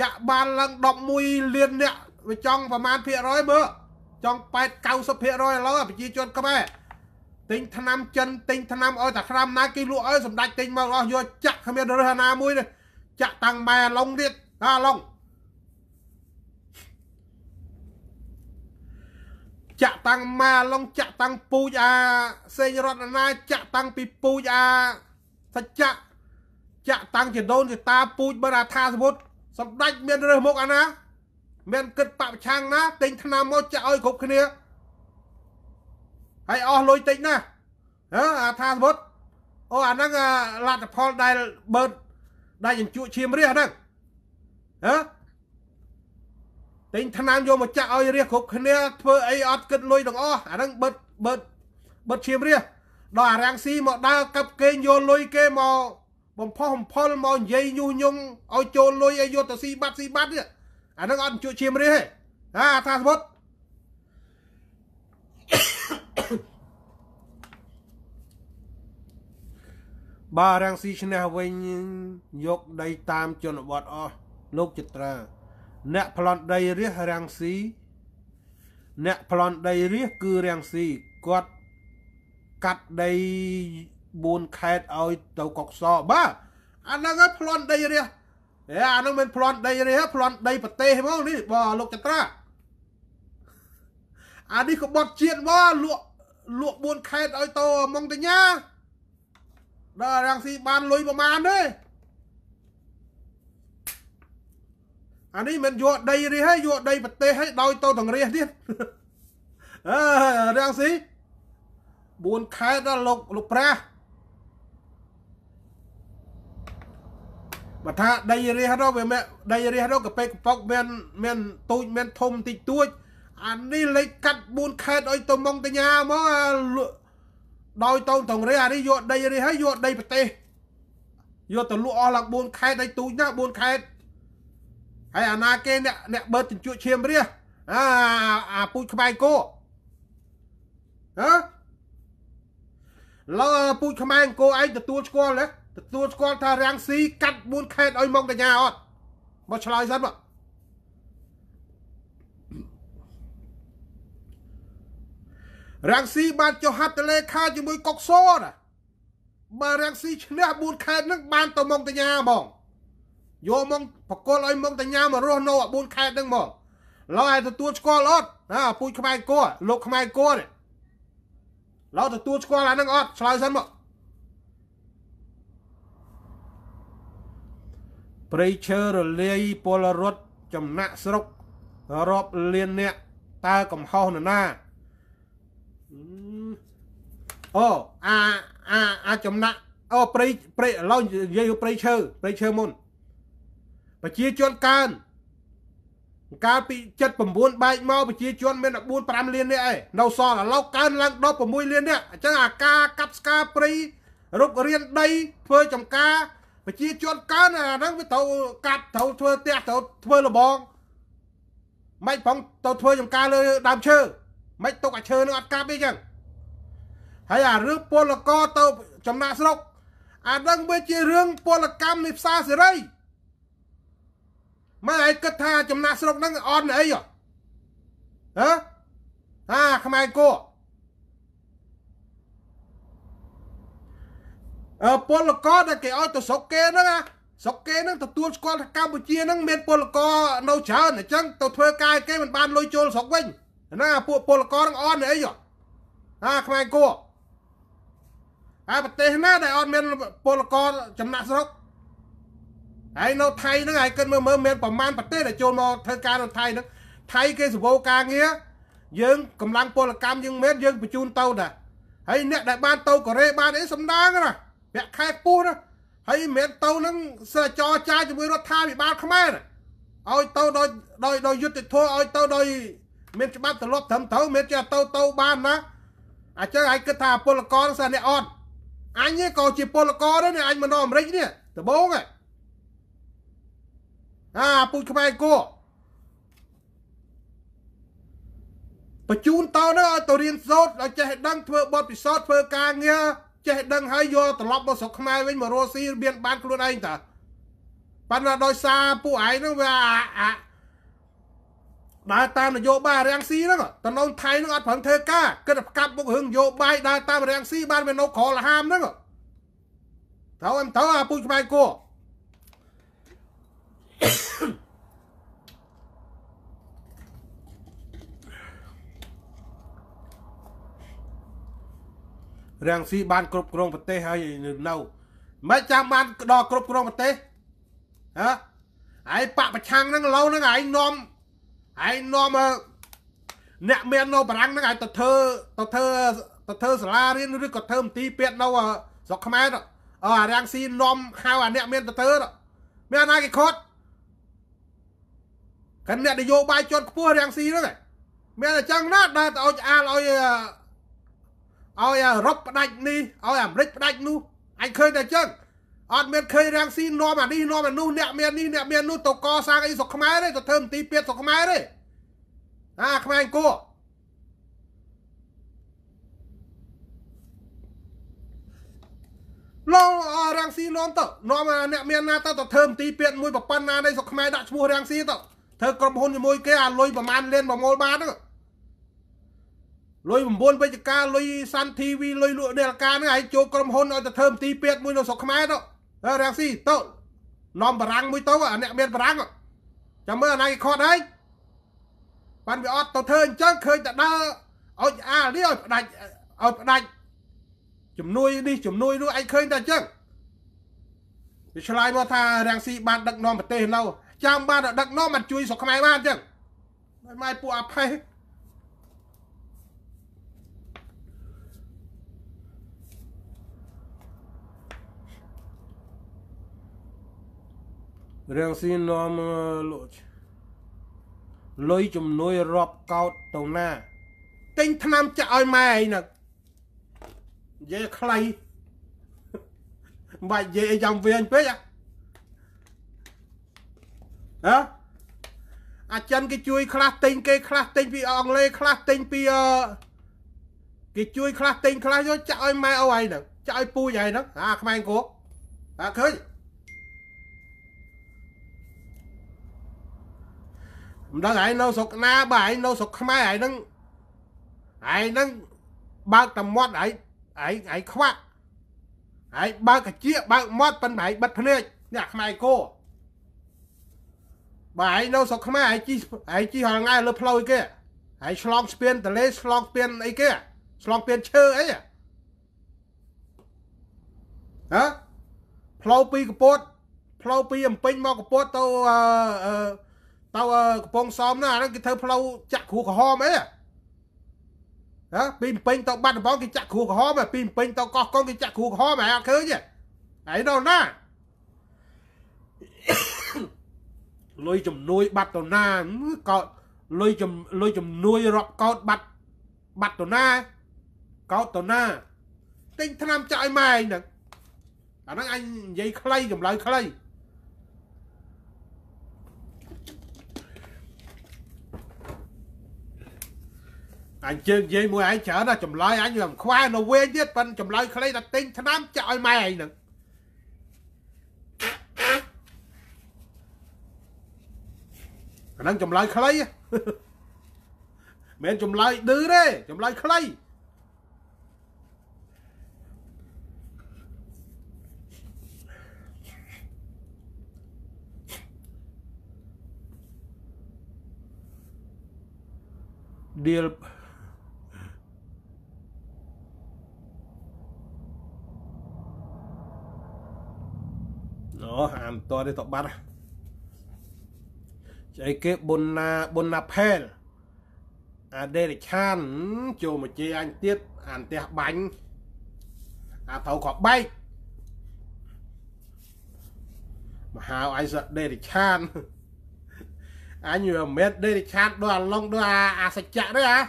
ចាក់បានឡើង11លានអ្នកវាចង់ប្រមាណភាគរយមើលចង់8 90%ឥឡូវប្រជាជនខ្មែរទិញថ្នាំចិនទិញថ្នាំឲ្យតែឆ្នាំណាគេលក់ឲ្យសម្ដេចទិញមកអស់យកចាក់គ្មានរើសណាមួយទេចាក់តាំងម៉ែឡុងទៀតណាឡុងចាក់តាំងម៉ាឡុងចាក់តាំងពូជអាសេងរតនាចាក់តាំងពីពូជអាសច្ចៈចាក់តាំងជាដូនជាតាពូជបរាថាសវុទ្ធសម្ដេចមានរើសមុខអាណា មានគិតបពឆាំងណាទិញឆ្នាំមកចាក់ឲ្យគ្រប់គ្នាហើយអស់លុយតិចណាហ៎អាថាសវុទ្ធអូអាហ្នឹងលទ្ធផលដែលបើតដែលជញ្ជក់ឈាមរះហ្នឹងហ៎ទិញថ្នាំយកមកចាក់ឲ្យរះគ្រប់គ្នាធ្វើអីអត់គិតលុយទាំងអស់អាហ្នឹងបិទបិទបិទឈាមរះដល់អារាំងស៊ីមកដើរកាប់គេយកលុយគេមកបំផុសបំផុលមកនិយាយញុះញង់ឲ្យចូលលុយឲ្យយកទៅស៊ីបាត់ស៊ីបាត់នេះអាហ្នឹងអត់ជួយឈាមរះទេអាថាសមុទ្របារាំងស៊ីឈ្នះវិញយកដីតាមជនបទអស់លោកចត្រាអ្នកប្លន់ដីរះរាំងស៊ីអ្នកប្លន់ដីរះគឺរាំងស៊ីគាត់កាត់ដី4ខេតឲ្យទៅកុកសបាទអាហ្នឹងហើយប្លន់ដីរះអេអាហ្នឹងមិនប្លន់ដីរះប្លន់ដីប្រទេសហ្មង នេះបើលោកចត្រាអានេះក៏បត់ជាតិមកលក់លក់4ខេតឲ្យទៅម៉ុងតាញ៉ាដល់រាំងស៊ីបានលុយប្រមាណទេអានេះមិនយកដីរាសហើយយកដីប្រទេសហើយដោយទៅទាំងរាសទៀតអើរាំងស៊ី4ខែដល់លោកលោកប្រាបើថាដីរាសនោះវាមែនដីរាសនោះកាពេកកប៉ុកមាន មានទូចមានធំតិចតួចអានេះលេខកាត់4ខែឲ្យទៅមកតញ្ញាមកដោយទៅទាំងរាសអានេះយកដីរាសហើយយកដីប្រទេសយកទៅលក់អស់ឡើង4ខែដីទូចណា4ខែហើយអាណាគេអ្នកអ្នកបើកជញ្ជក់ឈាមរះអាអាពូជខ្វែងគោហ៎លើពូជខ្មែរអង្គឯងទទួលស្គាល់ណាទទួលស្គាល់ ថារាំងស៊ីកាត់4ខេតឲ្យមកកញ្ញាអត់មកឆ្លើយសិនមករាំងស៊ីបានចុះហត្ថលេខាជាមួយកុកសណាបើរាំងស៊ីឈ្នះ4ខេតនឹងបានទៅមកកញ្ញាហ្មងយកមកបកលឲ្យមកតញ៉ាមរស់នៅ4ខែហ្នឹងមកឡើយទទួលស្គាល់អត់ណាពូជខ្មែរគួរលោកខ្មែរគួរឡើយទទួលស្គាល់អាហ្នឹងអត់ឆ្លើយសិនមកព្រៃឈើរលាយពលរដ្ឋចំណាក់ស្រុករាប់លានអ្នកតើកំហុសនរណាអូអាអាអាចំណាក់អូព្រៃព្រៃឡើយនិយាយព្រៃឈើព្រៃឈើមុនប្រជាជនកើនកាលពី79បែកមកប្រជាជនមាន14 5លាននាក់ឯងនៅសល់ឥឡូវកើនឡើងដល់6លាននាក់អញ្ចឹងអាការកាប់ស្ការព្រៃរុករៀនដីធ្វើចំការប្រជាជនកើនអាហ្នឹងវាត្រូវកាប់ត្រូវធ្វើផ្ទះត្រូវធ្វើលបងមិនផងទៅធ្វើចំការលើដើមឈើមិនទុកអាឈើនឹងអត់កាប់ទេអញ្ចឹងហើយអារឿងពលករទៅចំណាក់ស្រុកអាហ្នឹងវាជារឿងពលកម្មនៃផ្សារសេរីម៉ែឯងគិតថាចំណាក់ស្រុកហ្នឹងអន់អីហ៎ហ៎អាខ្មែរគោអើពលករដែលគេឲ្យទៅស្រុកគេហ្នឹងណាស្រុកគេហ្នឹងទទួលស្គាល់ថាកម្ពុជាហ្នឹងមានពលករនៅច្រើនអញ្ចឹងទៅធ្វើការគេមិនបានលុយចូលស្រុកវិញហ្នឹងអាពួកពលករហ្នឹងអន់អីហ៎អាខ្មែរគោអាប្រទេសណាដែលអត់មានពលករចំណាក់ស្រុកហើយនៅថៃហ្នឹងឯងគិតមើលមើលមានប្រមាណប្រទេសដែលចូលមកធ្វើការនៅថៃហ្នឹងថៃគេសវោការងារយើងកម្លាំងពលកម្មយើងមានយើងបញ្ជូនទៅតាហើយអ្នកដែលបានទៅកូរ៉េបានអីសំដាងណាប្រាក់ខែខ្ពស់ណាហើយមិនទៅនឹងសិចរចាជាមួយរដ្ឋាភិបាលខ្មែរឲ្យទៅដោយដោយដោយយុទ្ធធម៌ឲ្យទៅដោយមានច្បាប់ទលាប់ត្រឹមត្រូវមានចេះទៅទៅបានណាអញ្ចឹងឯងគិតថាពលករសិស្សអ្នកអត់អញក៏ជាពលករដែរអញមកនៅអាមេរិកនេះដបងហ្នឹងអាពូជខ្មែរគួបញ្ជូនតោនោះឲ្យទៅរៀនសូត្រឲ្យចេះដឹងធ្វើបទពិសោធន៍ធ្វើការងារចេះដឹងហើយយកត្រឡប់មកស្រុកខ្មែរវិញមករស់ស៊ីមានបានខ្លួនឯងតាប៉ុន្តែដោយសារពួកឯងហ្នឹងវាអាដើរតាមនយោបាយរាំងស៊ីហ្នឹងតំណងថៃហ្នឹងអត់ប្រឹងធ្វើការគិតតែផ្កាប់មុខរឿងនយោបាយដើរតាមរាំងស៊ីបានវានៅក្រលហាមហ្នឹងត្រូវអឹមត្រូវអាពូជខ្មែរគួររាំងស៊ីបានគ្រប់គ្រងប្រទេសហើយនៅមិនចាំបានដល់គ្រប់គ្រងប្រទេសហ៎ឯងបកប្រឆាំងហ្នឹងឥឡូវហ្នឹងឯងនាំឯងនាំអ្នកមាននៅបារាំងហ្នឹងឯងទៅធ្វើទៅធ្វើទៅធ្វើសាលារៀនឬក៏ធ្វើមន្ទីរពេទ្យនៅស្រុកខ្មែរអអារាំងស៊ីនាំហៅអាអ្នកមានទៅធ្វើមានអាណាគេខត់តែអ្នកនយោបាយជាន់ខ្ពស់រាំងស៊ីហ្នឹងមានតែចឹងណាដើរទៅឲ្យឆ្អាលឲ្យឲ្យអឺរ៉ុបផ្ដាច់នេះឲ្យអាមេរិកផ្ដាច់នោះអញឃើញតែចឹងអត់មានឃើញរាំងស៊ីនាំអានេះនាំអានោះអ្នកមាននេះអ្នកមាននោះទៅកសាងអីស្រុកខ្មែរទេទៅធ្វើមន្ទីរពេទ្យស្រុកខ្មែរទេអាខ្មែរអង្គរលោករាំងស៊ីនាំទៅនាំអ្នកមានណាទៅទៅធ្វើមន្ទីរពេទ្យមួយ ប្រព័ន្ធណានៃស្រុកខ្មែរដាក់ឈ្មោះរាំងស៊ីទៅធ្វើក្រុមហ៊ុនជាមួយគេអាលុយប្រមាណលានប្រមូលបានហ្នឹងលុយ9វិជ្ជការលុយសាន់ធីវីលុយលក់ដេលការហ្នឹងឯងជួបក្រុមហ៊ុនឲ្យទៅធ្វើមន្ទីរពេទ្យមួយនៅស្រុកខ្មែរទៅរ៉ាស៊ីទៅនាំបារាំងមួយទៅអាអ្នកមានបារាំងចាំមើលអាណៃខត់ហើយបានវាអត់ទៅធ្វើអញ្ចឹងឃើញតែដើរអោចអាលនេះឲ្យផ្ដាច់ឲ្យផ្ដាច់ជំនួយនេះជំនួយនោះឯងឃើញតែអញ្ចឹងវាឆ្លើយមកថារាំងស៊ីបាន ដឹកនាំប្រទេសនៅចាំបានដឹកនាំមកជួយស្រុកខ្មែរបានអញ្ចឹងដោយម៉ែពួកអាផេះរាំងស៊ីនាំលុយលុយជំនួយរាប់កោតទៅណាទិញថ្នាំចាក់ឲ្យម៉ែឯហ្នឹងនិយាយខ្លីមិនបាច់និយាយយ៉ាងវែងពេកអាណាអាចិនគេជួយខ្លះទិញគេខ្លះទិញពីអង់គ្លេសខ្លះទិញពីគេជួយខ្លះទិញខ្លះយកចាក់ឲ្យម៉ែអូហើយហ្នឹងចាក់ឲ្យពូជហើយហ្នឹងអាខ្មែរគោអាឃើញមិនដឹងឯងនៅស្រុកណាបើឯងនៅស្រុកខ្មែរឯងហ្នឹងឯងហ្នឹងបើកតែមាត់ឯងឯងឯងខ្វាក់ឯងបើកកាជាបើកមាត់ប៉ុន្តែឯងបិទភ្នែកនេះខ្មែរគោបើឯងនៅស្រុកខ្មែរឯងជីឯងជីរងឯលើផ្លូវអីគេឯងឆ្លងស្ពានតលេឆ្លងស្ពានអីគេឆ្លងស្ពានឈើអីហ៎ផ្លូវពីកពត ផ្លូវពីអំពេញមកកពតទៅអឺទៅកំពង់សោមណាអាហ្នឹងគេធ្វើផ្លូវចាក់គ្រូក្រហមអីហ៎ណាពីម្ពិញទៅបាត់ដំបងគេចាក់គ្រូក្រហមពីម្ពិញទៅកោះកុងគេចាក់គ្រូក្រហមហើយអត់ឃើញឯងដល់ណាលុយជំនួយបាត់តណាកោតលុយជំលុយជំនួយរាប់កោតបាត់បាត់តណាកោតតណាទិញថ្នាំចាក់ឲ្យម៉ែឯងហ្នឹងអាហ្នឹងអញនិយាយខ្លីចម្លើយខ្លីអញជើងនិយាយមួយឯងច្រើនណាស់ចម្លើយអញវាមិនខ្វែនៅវិញទៀតប៉ិនចម្លើយខ្លីដល់ទិញថ្នាំចាក់ឲ្យម៉ែឯងហ្នឹងអានឹងចម្លើយខ្លីមិនចម្លើយឌឺទេចម្លើយខ្លីដៀលអូអាមតរទេតបាត់ស្អីគេប៊ុនណាប៊ុនណាផែលអាដេរិឆានចូលមកជេរអញទៀតអានផ្ទះបាញ់អាត្រូវក៏បែកមកហៅអីសដេរិឆានអញវាមែនដេរិឆានដូចអាឡុងដូចអាអាសច្ចៈទេអា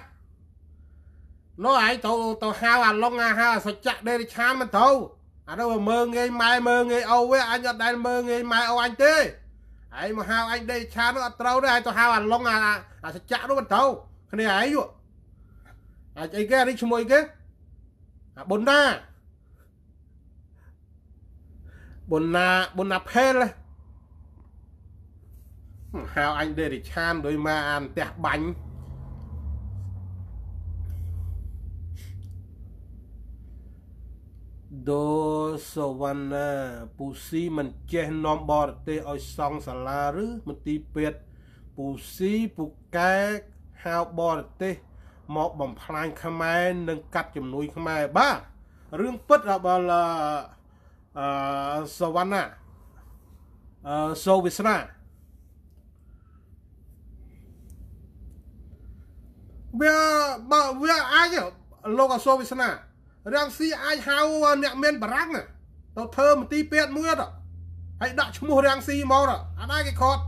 នោះឯងទៅទៅហៅអាឡុងអាហៅអាសច្ចៈដេរិឆានមិនត្រូវអានោះមើងងាយម៉ែមើងងាយអូវអញអត់ដែលមើងងាយម៉ែអូអញទេឯងមកហៅឯងដេឆានោះអត់ត្រូវទេឯងទៅហៅអាឡុងអាអាសច្ចៈនោះមិនត្រូវគ្នាឯងយល់អាចអីគេអានេះឈ្មោះអីគេអាប៊ុនណាប៊ុនណាប៊ុនណាផេលហៅអញដេរិឆាន ដោយមកអានផ្ទះបាញ់ដូសវណ្ណាពូស៊ីមិនចេះនាំបរទេសឲ្យសង់សាលាឬមន្ទីរពេទ្យពូស៊ីពូកែហៅបរទេសមកបំផ្លាញខ្មែរ និងកាត់ជំនួយ ខ្មែរបាទរឿងពិតរបស់អឺសវណ្ណាអឺសូវិស្នាវាបើវាអាចលោកអសូវិស្នារាំងស៊ីអាចហៅអ្នកមានបរាំងទៅធ្វើមន្ទីរពេទ្យមួយទៅហើយដាក់ឈ្មោះរាំងស៊ីមកទៅអត់ដែរគេខត់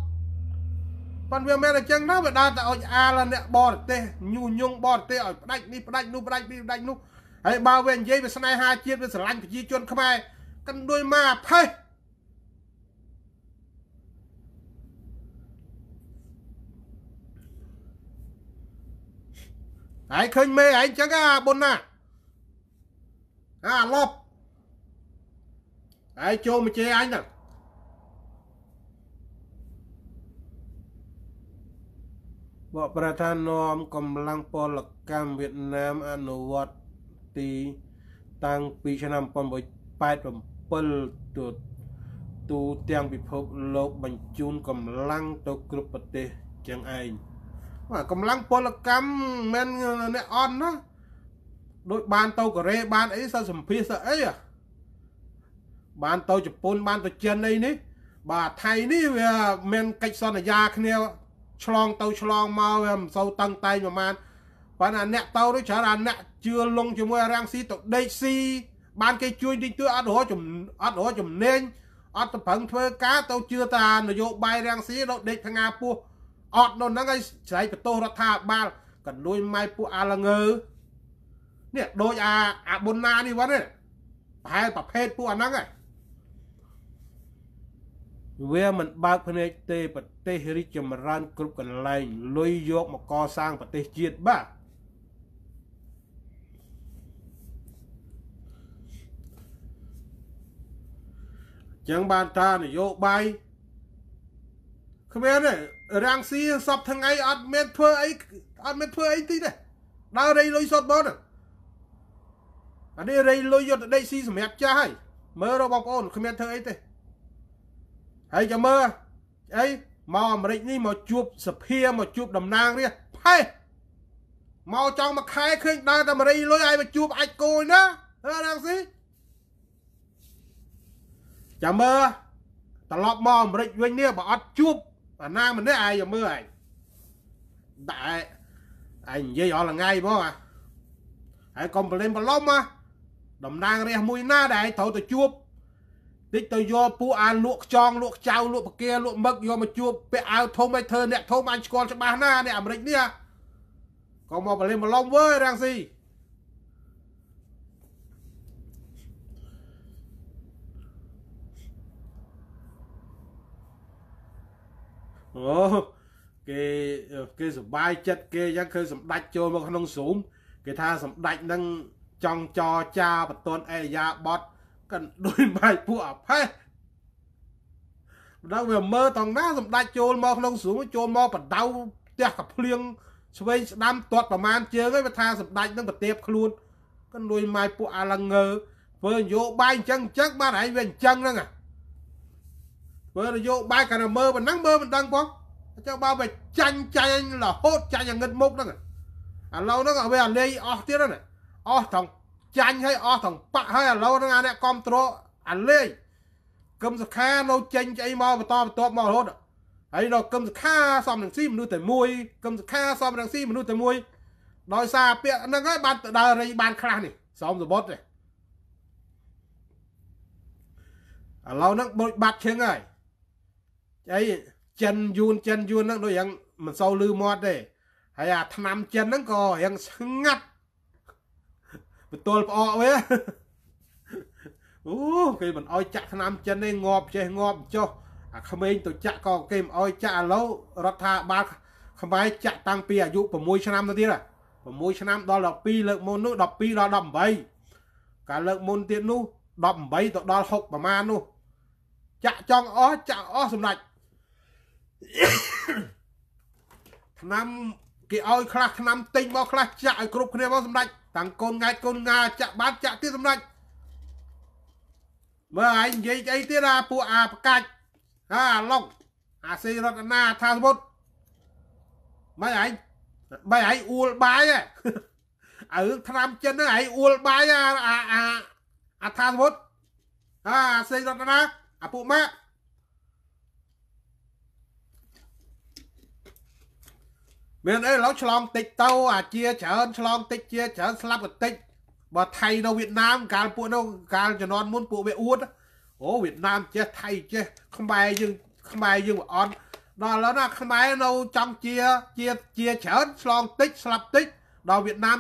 ប៉ុន្តែវាមិនអញ្ចឹងណាវាដើរតែអុចអាលអ្នកបរទេសញូញងបរទេសឲ្យផ្ដាច់នេះផ្ដាច់នោះផ្ដាច់នេះផ្ដាច់នោះហើយបើវានិយាយវាស្នេហាជាតិវាស្រឡាញ់ប្រជាជនខ្មែរកាន់ដូចមកផេះឯងឃើញមេឯងចឹងអាបុនណាអាលប់ឯងចូលមកជេរអញហ្នឹងបកប្រធាននាំកម្លាំងពលកម្មវៀតណាមអនុវត្តទី តាំងពីឆ្នាំ1987ទូ ទូទាំងពិភពលោកបញ្ជូនកម្លាំងទៅគ្រប់ប្រទេសចឹងឯងបាទកម្លាំងពលកម្មមិនអ្នកអន់ណាដូចបានទៅកូរ៉េបាន អីសិសម្ភាសអីបានទៅជប៉ុនបានទៅចិនអីនេះ បាទថៃនេះវាមានកិច្ចសន្យាគ្នា ឆ្លង ទៅឆ្លងមកវាមិនសូវតឹងតែងប្រហែលប៉ុន្តែអ្នកទៅដូចច្រើនអាអ្នកជឿលងជាមួយរាំងស៊ីទៅដេកស៊ីបាន គេជួយតិចតួអត់រហចំអត់រហចំនេញអត់ទៅប្រឹងធ្វើការទៅជឿតានយោបាយរាំងស៊ីដល់ដេកផ្ងាពោះអត់នោះហ្នឹងឯងស្រ័យបន្ទោសរដ្ឋាភិបាលកលួយម៉ៃពួកអាលងើនេះដូចអាអាប៊ុនណានេះវត្តនេះប្រហែលប្រភេទពួកអាហ្នឹងហ៎វាមិនបើកភ្នែកទេប្រទេសរីកចម្រើន គ្រប់កន្លែងលុយយក មកកសាងប្រទេសជាតិបាទចឹងបានថានយោបាយគ្មានទេរាំងស៊ីសពថ្ងៃអត់មានធ្វើអីអត់មានធ្វើអីតិចទេដើររៃលុយសុតបងអានេះរៃលុយយុទ្ធដេកស៊ីសម្រាប់ចាស់ហើយមើលរកបងប្អូនគ្មានធ្វើអីទេហើយចាំមើលអីមកអាមេរិកនេះមកជួបសភាមកជួបតំណាងរាស្ត្រផេះមកចង់មួយខែឃើញដើរតែមរីលុយឲ្យមកជួបអាចគោយណាអើរងស៊ីចាំមើលត្រឡប់មកអាមេរិកវិញនេះបើអត់ជួបអាណាម្នាក់ឯងចាំមើលឯងដាក់ឯងនិយាយអស់ថ្ងៃហ្មងអាហើយកុំប្រលេងប្រឡំណាតំណាងរាសមួយណាដែលត្រូវទៅជួបតិចទៅយកពួកអាលក់ខ្ចង លក់ចៅ លក់ប្រគាលក់មឹកយកមកជួបពាក់អាវធំឲ្យធ្វើអ្នកធំអញស្គាល់ច្បាស់ណាអ្នកអាមេរិកនេះក៏មកបលិមឡំវើយរាំងស៊ីអូគេគេសុបាយចិត្តគេយ៉ាងឃើញសម្ដេចចូលមកក្នុងស៊ូមគេថាសម្ដេចនឹងចង់ចរចាបន្ទន់អេយ៉ាបតកិនដូចបាយពួកអផេះបណ្ដៅវាមើលតងណាសម្ដេចចូលមកក្នុងស្រួងចូលមកបដៅផ្ទះកភ្លៀងឆ្វេងស្ដាំទាត់ប្រមាណជើងឯងវាថាសម្ដេចនឹងប្រទៀបខ្លួនកិនលួយម៉ាយពួកអាឡងើធ្វើនយោបាយអញ្ចឹងអញ្ចឹងបានឯងវាអញ្ចឹងហ្នឹងធ្វើនយោបាយកាន់តែមើលប៉ុណ្ណឹងមើលមិនដឹងផងអញ្ចឹងបើវាចាញ់ចាញ់រហូតចាញ់អាងឹតមុខហ្នឹងឥឡូវហ្នឹងវាអាលេងអស់ទៀតហ្នឹងអស់ត្រង់ចាញ់ហើយអស់ត្រង់បាក់ហើយឥឡូវហ្នឹងអាអ្នកគ្រប់គ្រងអាលេខគឹមសុខានៅចេញស្អីមកបន្តបន្ទាប់មករហូតហើយនៅគឹមសុខាសំនឹងស៊ីមនុស្សតែមួយគឹមសុខាសំនឹងស៊ីមនុស្សតែមួយដោយសារពាក្យហ្នឹងហើយបានទៅដើររីបានខ្លះនេះសោមសបុតនេះឥឡូវហ្នឹងដូចបាត់ឈឹងហើយអីចិនយួនចិនយួនហ្នឹងដូចយ៉ាងមិនសូវលឺមាត់ទេហើយអាឆ្នាំចិនហ្នឹងក៏យ៉ាងស្ងាត់បន្ទល់ផ្អកវាអូគេមិនអោយចាក់ឆ្នាំចិនទេងាប់ចេះងាប់ចុះ អាក្មេងទៅចាក់ក៏គេមិនអោយចាក់ឥឡូវរដ្ឋាភិបាលខ្មែរចាក់តាំងពីអាយុ6ឆ្នាំទៅទៀត6ឆ្នាំដល់12លើកមុននោះ12ដល់18កាលលើកមុនទៀតនោះ18ទៅដល់6ប្រមាណនោះ ចាក់ចង់អស់ចាក់អស់សម្ដេចឆ្នាំគេឲ្យខ្លះឆ្នាំទិញមកខ្លះចាក់ឲ្យគ្រប់គ្នាមកសម្ដេចតាំងកូនងាច់កូនងាចាក់បាត់ចាក់ទៀតសម្ដេចមើលឯងនិយាយអីទៀតអាពួកអាប្រកាច់អាឡុកអាសេរតនាថាសមុទ្រមិនឯងបីឯងអួលបាយអារឿងឆ្នាំចិនហ្នឹងឯងអួលបាយអាអាអាថាសមុទ្រអាសេរតនាអាពួកម៉ាក់មានអីឡូវឆ្លងតិចទៅអាជាច្រើនឆ្លងតិចជាច្រើនស្លាប់ក៏តិចបើថៃនៅវៀតណាមកាលពួកនោះកាលជំនាន់មុនពួកវាអួតអូវៀតណាមចេះថៃចេះខ្មែរយើងខ្មែរយើងវាអត់ដល់ឥឡូវណាខ្មែរនៅចង់ជាជាជាច្រើនឆ្លងតិចស្លាប់តិចដល់វៀតណាម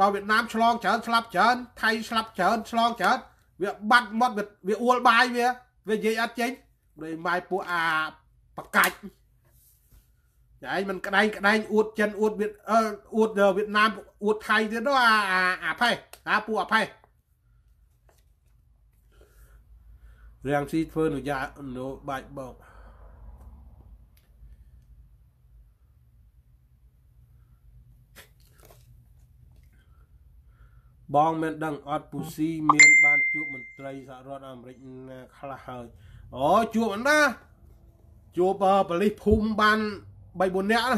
ដល់វៀតណាមឆ្លងច្រើនស្លាប់ច្រើនថៃស្លាប់ច្រើនឆ្លងច្រើនវាបាត់មាត់វាអួលបាយវាវានិយាយអត់ចេញដោយម៉ាយពួកអាប្រកាច់តែឯងមិនក្តែងក្តែងអួតចិនអួតវៀតអួតវៀតណាមអួតថៃទៀតដល់អាអាផេតាពួកអាផេរាំងស៊ីធ្វើនយោបាយនៅបាច់បោកបងមិនដឹងអត់ពូស៊ីមាន បានជួបមន្ត្រីសហរដ្ឋអាមេរិកណាខ្លះហើយអូជួបអណ្ណាជួបប៉ូលីសភូមិបាន3 4នាក់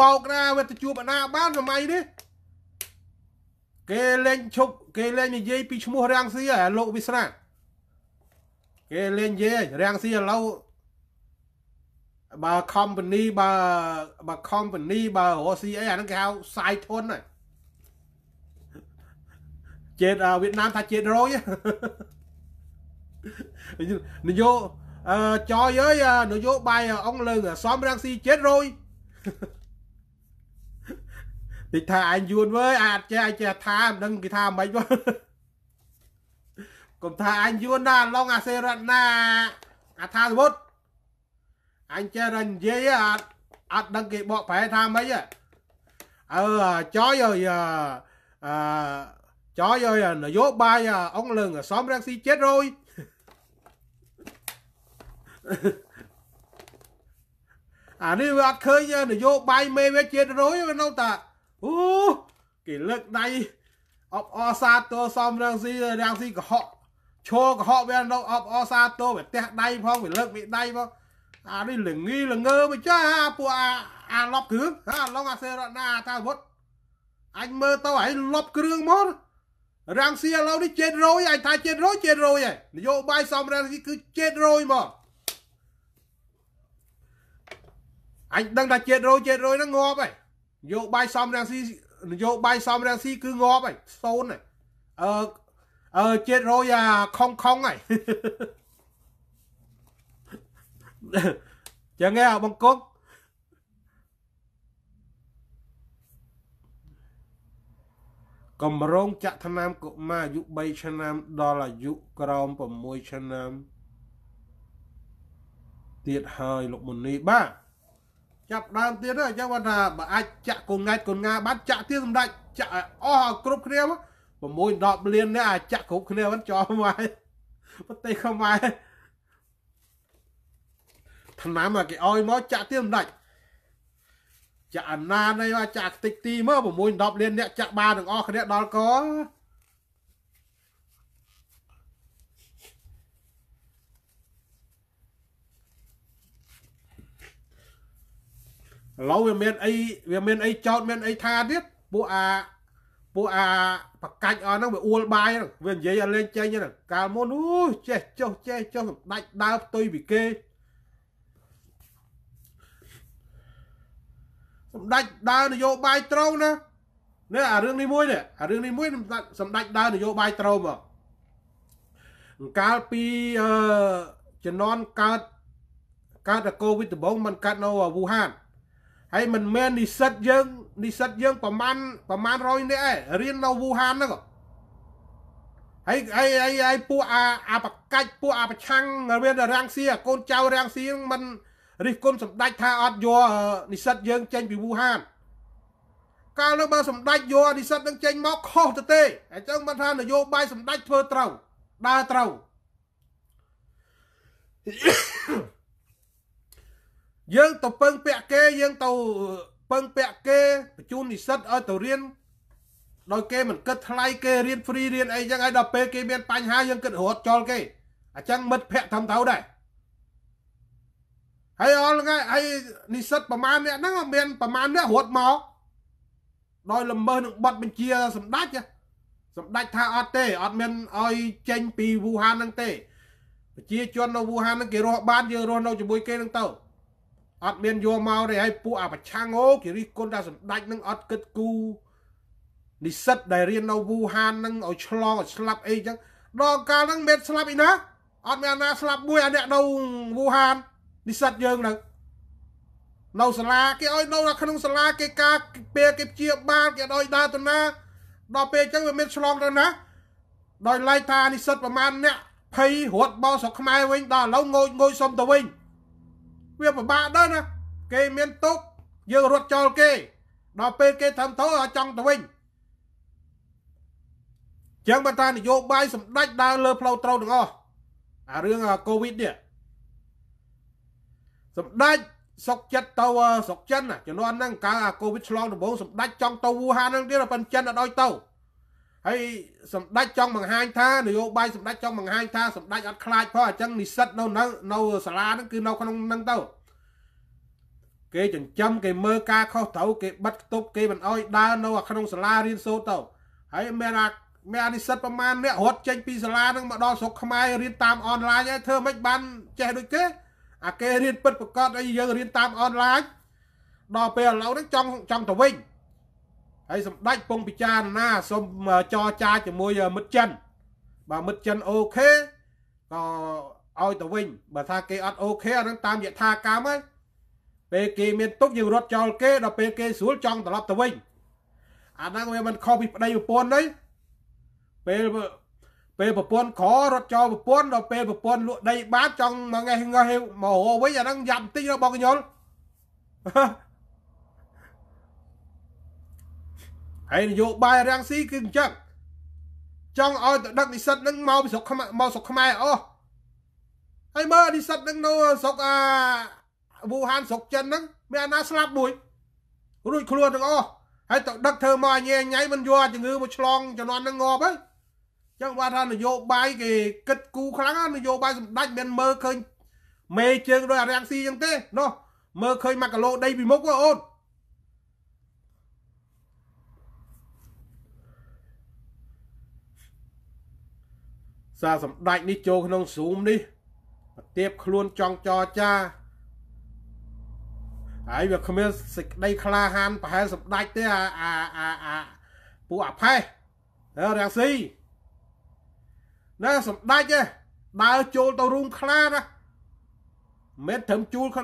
បោកណាវាទៅជួបអាណា បានសម័យនេះគេលេងឈប់គេលេងនិយាយពីឈ្មោះរាំងស៊ីហើយលោកវិស្រាគេលេងនិយាយរាំងស៊ីឥឡូវបើ company បើបើ company បើរស់ស៊ីអីអាហ្នឹងគេហៅសាយធនហ្នឹងជេតវៀតណាមថាជេតរយនយោ Ờ, cho với à, nội vô bài à, ông lừng à, xóm đang si chết rồi thì thà anh vuông với à cha cha tham đừng cái tham mấy con cũng thà anh vuông đàn long à xe rận na à tham rồi anh cha rần dễ à à đừng cái bọ phải tha mấy à ờ chó rồi à, à chó rồi à, nó vô bay à, ông lừng à, xóm đang si chết rồi អានេះវាអត់ឃើញនយោបាយមេវាជាតិរុយវានៅតាអូគេលើកដៃអបអសាទោសំរងស៊ីរាំងស៊ីកុហកឈោកុហកវានៅអបអសាទោវាទះដៃផងវាលើកមេដៃផងអានេះល្ងីល្ងើមិនចាពួកអាអាលប់គ្រឿងអាឡងអាសេរណាថាវុតអញមើលទៅឲ្យលប់គ្រឿងមករងស៊ីឥឡូវនេះ700អញថា700 700ឯងនយោបាយសំរងស៊ីគឺ700ហ្មងអញដឹងថាជាតិរយជាតិរយហ្នឹងងាប់ហើយយោបាយសំរាំងស៊ីនយោបាយសំរាំងស៊ីគឺងាប់ហើយសូនហើយអឺអឺជាតិរយអាខំខំហើយចឹងឯងអាបង្កប់កម្រង ចាក់ថ្នាំកុមារអាយុ3ឆ្នាំ ដល់អាយុក្រោម6ឆ្នាំទៀតហើយលោកមុនីបាទចាប់ដើមទៀតអញ្ចឹងគាត់ថាបើអាចចាក់កងង៉ែតកងងាបានចាក់ទៀតសម្ដេចចាក់ឲ្យអស់គ្រប់គ្នា6 10លាននេះអាចចាក់គ្រប់គ្នាមិនចោលមកប្រទេសខ្មែរឆ្នាំមកគេឲ្យមកចាក់ទៀតសម្ដេចចាក់អាណានេះមកចាក់ខ្ទេចទីមើល6 10លានអ្នក ចាក់បានទាំងអស់គ្នា ដល់កឥឡូវវាមានអីវាមានអីចោតមានអីថាទៀតពួកអាពួកអាប្រកាច់អស់ហ្នឹងវាអួលបាយហ្នឹងវានិយាយឲ្យលេងចេញហ្នឹងកាលមុនអូចេះចុះចេះចុះសម្ដាច់ដើរផ្ទុយពីគេសម្ដេចដើរនយោបាយត្រង់ណានេះអារឿងនេះមួយនេះអារឿងនេះមួយសម្ដេចដើរនយោបាយត្រង់មកអង្កាលពីអឺជំនន់កើតកើតតកូវីដដំបូងມັນកើតនៅវូហានហើយមិនមែននិស្សិតយើងនិស្សិតយើងប្រមាណប្រមាណ100នាក់ឯងរៀននៅវូហានហ្នឹងហើយហើយហើយហើយពួកអាអាបកាច់ពួកអាប្រឆាំងរៀនរាំងសៀកូនចៅរាំងសៀមិនរិះគន់សម្ដេចថាអត់យកនិស្សិតយើងចេញពីវូហានកាលនោះបើសម្ដេចយកនិស្សិតនឹងចេញមកខុសទៅទេអញ្ចឹងបានថានយោបាយសម្ដេចធ្វើត្រូវដើរត្រូវយើងទៅពឹងពាក់គេយើងទៅពឹងពាក់គេបញ្ជូននិស្សិតឲ្យទៅរៀនដោយគេមិនគិតថ្លៃគេរៀនហ្វ្រីរៀនអីចឹងហើយដល់ពេលគេមានបញ្ហាយើងគិតរត់ចោលគេអញ្ចឹងមិត្តភ័ក្តិធំទៅដែរហើយអល់ថ្ងៃហើយនិស្សិតប្រមាណអ្នកហ្នឹងមានប្រមាណអ្នករត់មកដោយលំមើនឹងប័ណ្ណបញ្ជាសម្ដេចសម្ដេចថាអត់ទេអត់មានឲ្យចេញពីវូហានហ្នឹងទេប្រជាជននៅវូហានហ្នឹងគេរស់បានយើងរស់នៅជាមួយគេហ្នឹងទៅអត់មានយកមកទេហើយពួកអាប្រឆាំងអូគេរិះគន់ថាសម្ដេចនឹងអត់គិតគូរនិស្សិតដែលរៀននៅវូហាននឹងឲ្យឆ្លងឲ្យស្លាប់អីចឹងដល់កាលហ្នឹងមានស្លាប់អីណាអត់មានណាស្លាប់មួយអាអ្នកនៅវូហាននិស្សិតយើងនៅនៅសាលាគេឲ្យនៅក្នុងសាលាគេការពេលគេព្យាបាលគេឲ្យដើរទៅណាដល់ពេលចឹងវាមានឆ្លងទៅណាដោយឡែកថានិស្សិតប្រមាណអ្នកភ័យរត់បោស្រុកខ្មែរវិញ ដល់ឥឡូវងូចងួយសុំទៅវិញវាពិបាកដែរណា គេមានទុកយើងរត់ចោលគេដល់ពេលគេធ្វើទៅអាចង់ទៅវិញចឹងបើតានយោបាយសម្ដេចដើរលើ ផ្លូវត្រូវទាំងអស់អារឿងកូវីដនេះសម្ដេចសុកចិត្តទៅស្រុកចិនជំនាន់ហ្នឹងកើអាកូវីដឆ្លងដំបូងសម្ដេចចង់ទៅវូហានហ្នឹងទៀតប៉ុន្តែចិនអត់ឲ្យទៅហើយសម្ដេចចង់បង្ហាញថានយោបាយសម្ដេចចង់បង្ហាញថាសម្ដេចអត់ខ្លាចផងអញ្ចឹងនិស្សិតនៅនៅនៅសាលាហ្នឹងគឺនៅក្នុងហ្នឹងទៅគេចិញ្ចឹមគេមើលការខុសត្រូវគេបិទគប់គេមិនអោយដើរនៅ ក្នុងសាលារៀនសូត្រទៅហើយមានអាមានអានិស្សិតប្រមាណអ្នករត់ចេញពីសាលានឹងមកដល់ស្រុកខ្មែររៀនតាមអនឡាញហើយធ្វើមិនបានចេះដូចគេអាគេរៀនពិតប្រកបអីយើងរៀនតាមអនឡាញដល់ពេលឥឡូវហ្នឹងចង់ចង់ទៅវិញហើយសម្ដេចពងពិចារណាសូមចរចាជាមួយមិត្តចិនបើមិត្តចិនអូខេក៏ឲ្យទៅវិញបើថាគេអត់អូខេអានឹងតាមយថាកម្មហ្នឹងពេលគេមានទុកយើងរត់ចោលគេដល់ពេលគេស្រួលចង់ត្រឡប់ទៅវិញអាហ្នឹងវាមិនខុសពីប្តីប្រពន្ធទេពេលពេលប្រពន្ធខរត់ចោលប្រពន្ធដល់ពេលប្រពន្ធលក់ដី បានចង់មកងេះងើះមករវិញអាហ្នឹងយ៉ាប់បន្តិចបងកញ្ញុលហើយនយោបាយរាំងស៊ីគឺអញ្ចឹងចង់ឲ្យទៅដឹកនិស្សិតនឹងមកពីស្រុកខ្មែរមកស្រុកខ្មែរអស់ហើយមើលនិស្សិតនឹងនៅស្រុកអាវូហានស្រុកចិនហ្នឹងមានអាណាស្លាប់មួយរួចខ្លួនទាំងអស់ហើយទៅដឹកធ្វើមកញ៉ែញ៉ៃមិនយកជំងឺមកឆ្លងជំនាន់នឹងងាប់ហើយចឹងបាទថានយោបាយគេគិតគូខ្លាំងនយោបាយសម្ដេចមិនមើលឃើញមេជើងដោយអារាំងស៊ីចឹងទេនោះមើលឃើញមកគីឡូដីពីមុខអូនសារសម្ដេចនេះចូលក្នុងស៊ូមនេះប្រទៀបខ្លួនចង់ចរចាហើយវាគ្មានសេចក្តីក្លាហានប្រហែលសម្ដេចទេអាអាអាអាពួកអផេះរាំងស៊ីណាសម្ដេចឯងដើរចូលទៅរូមខ្លាណាមិនត្រឹមជួល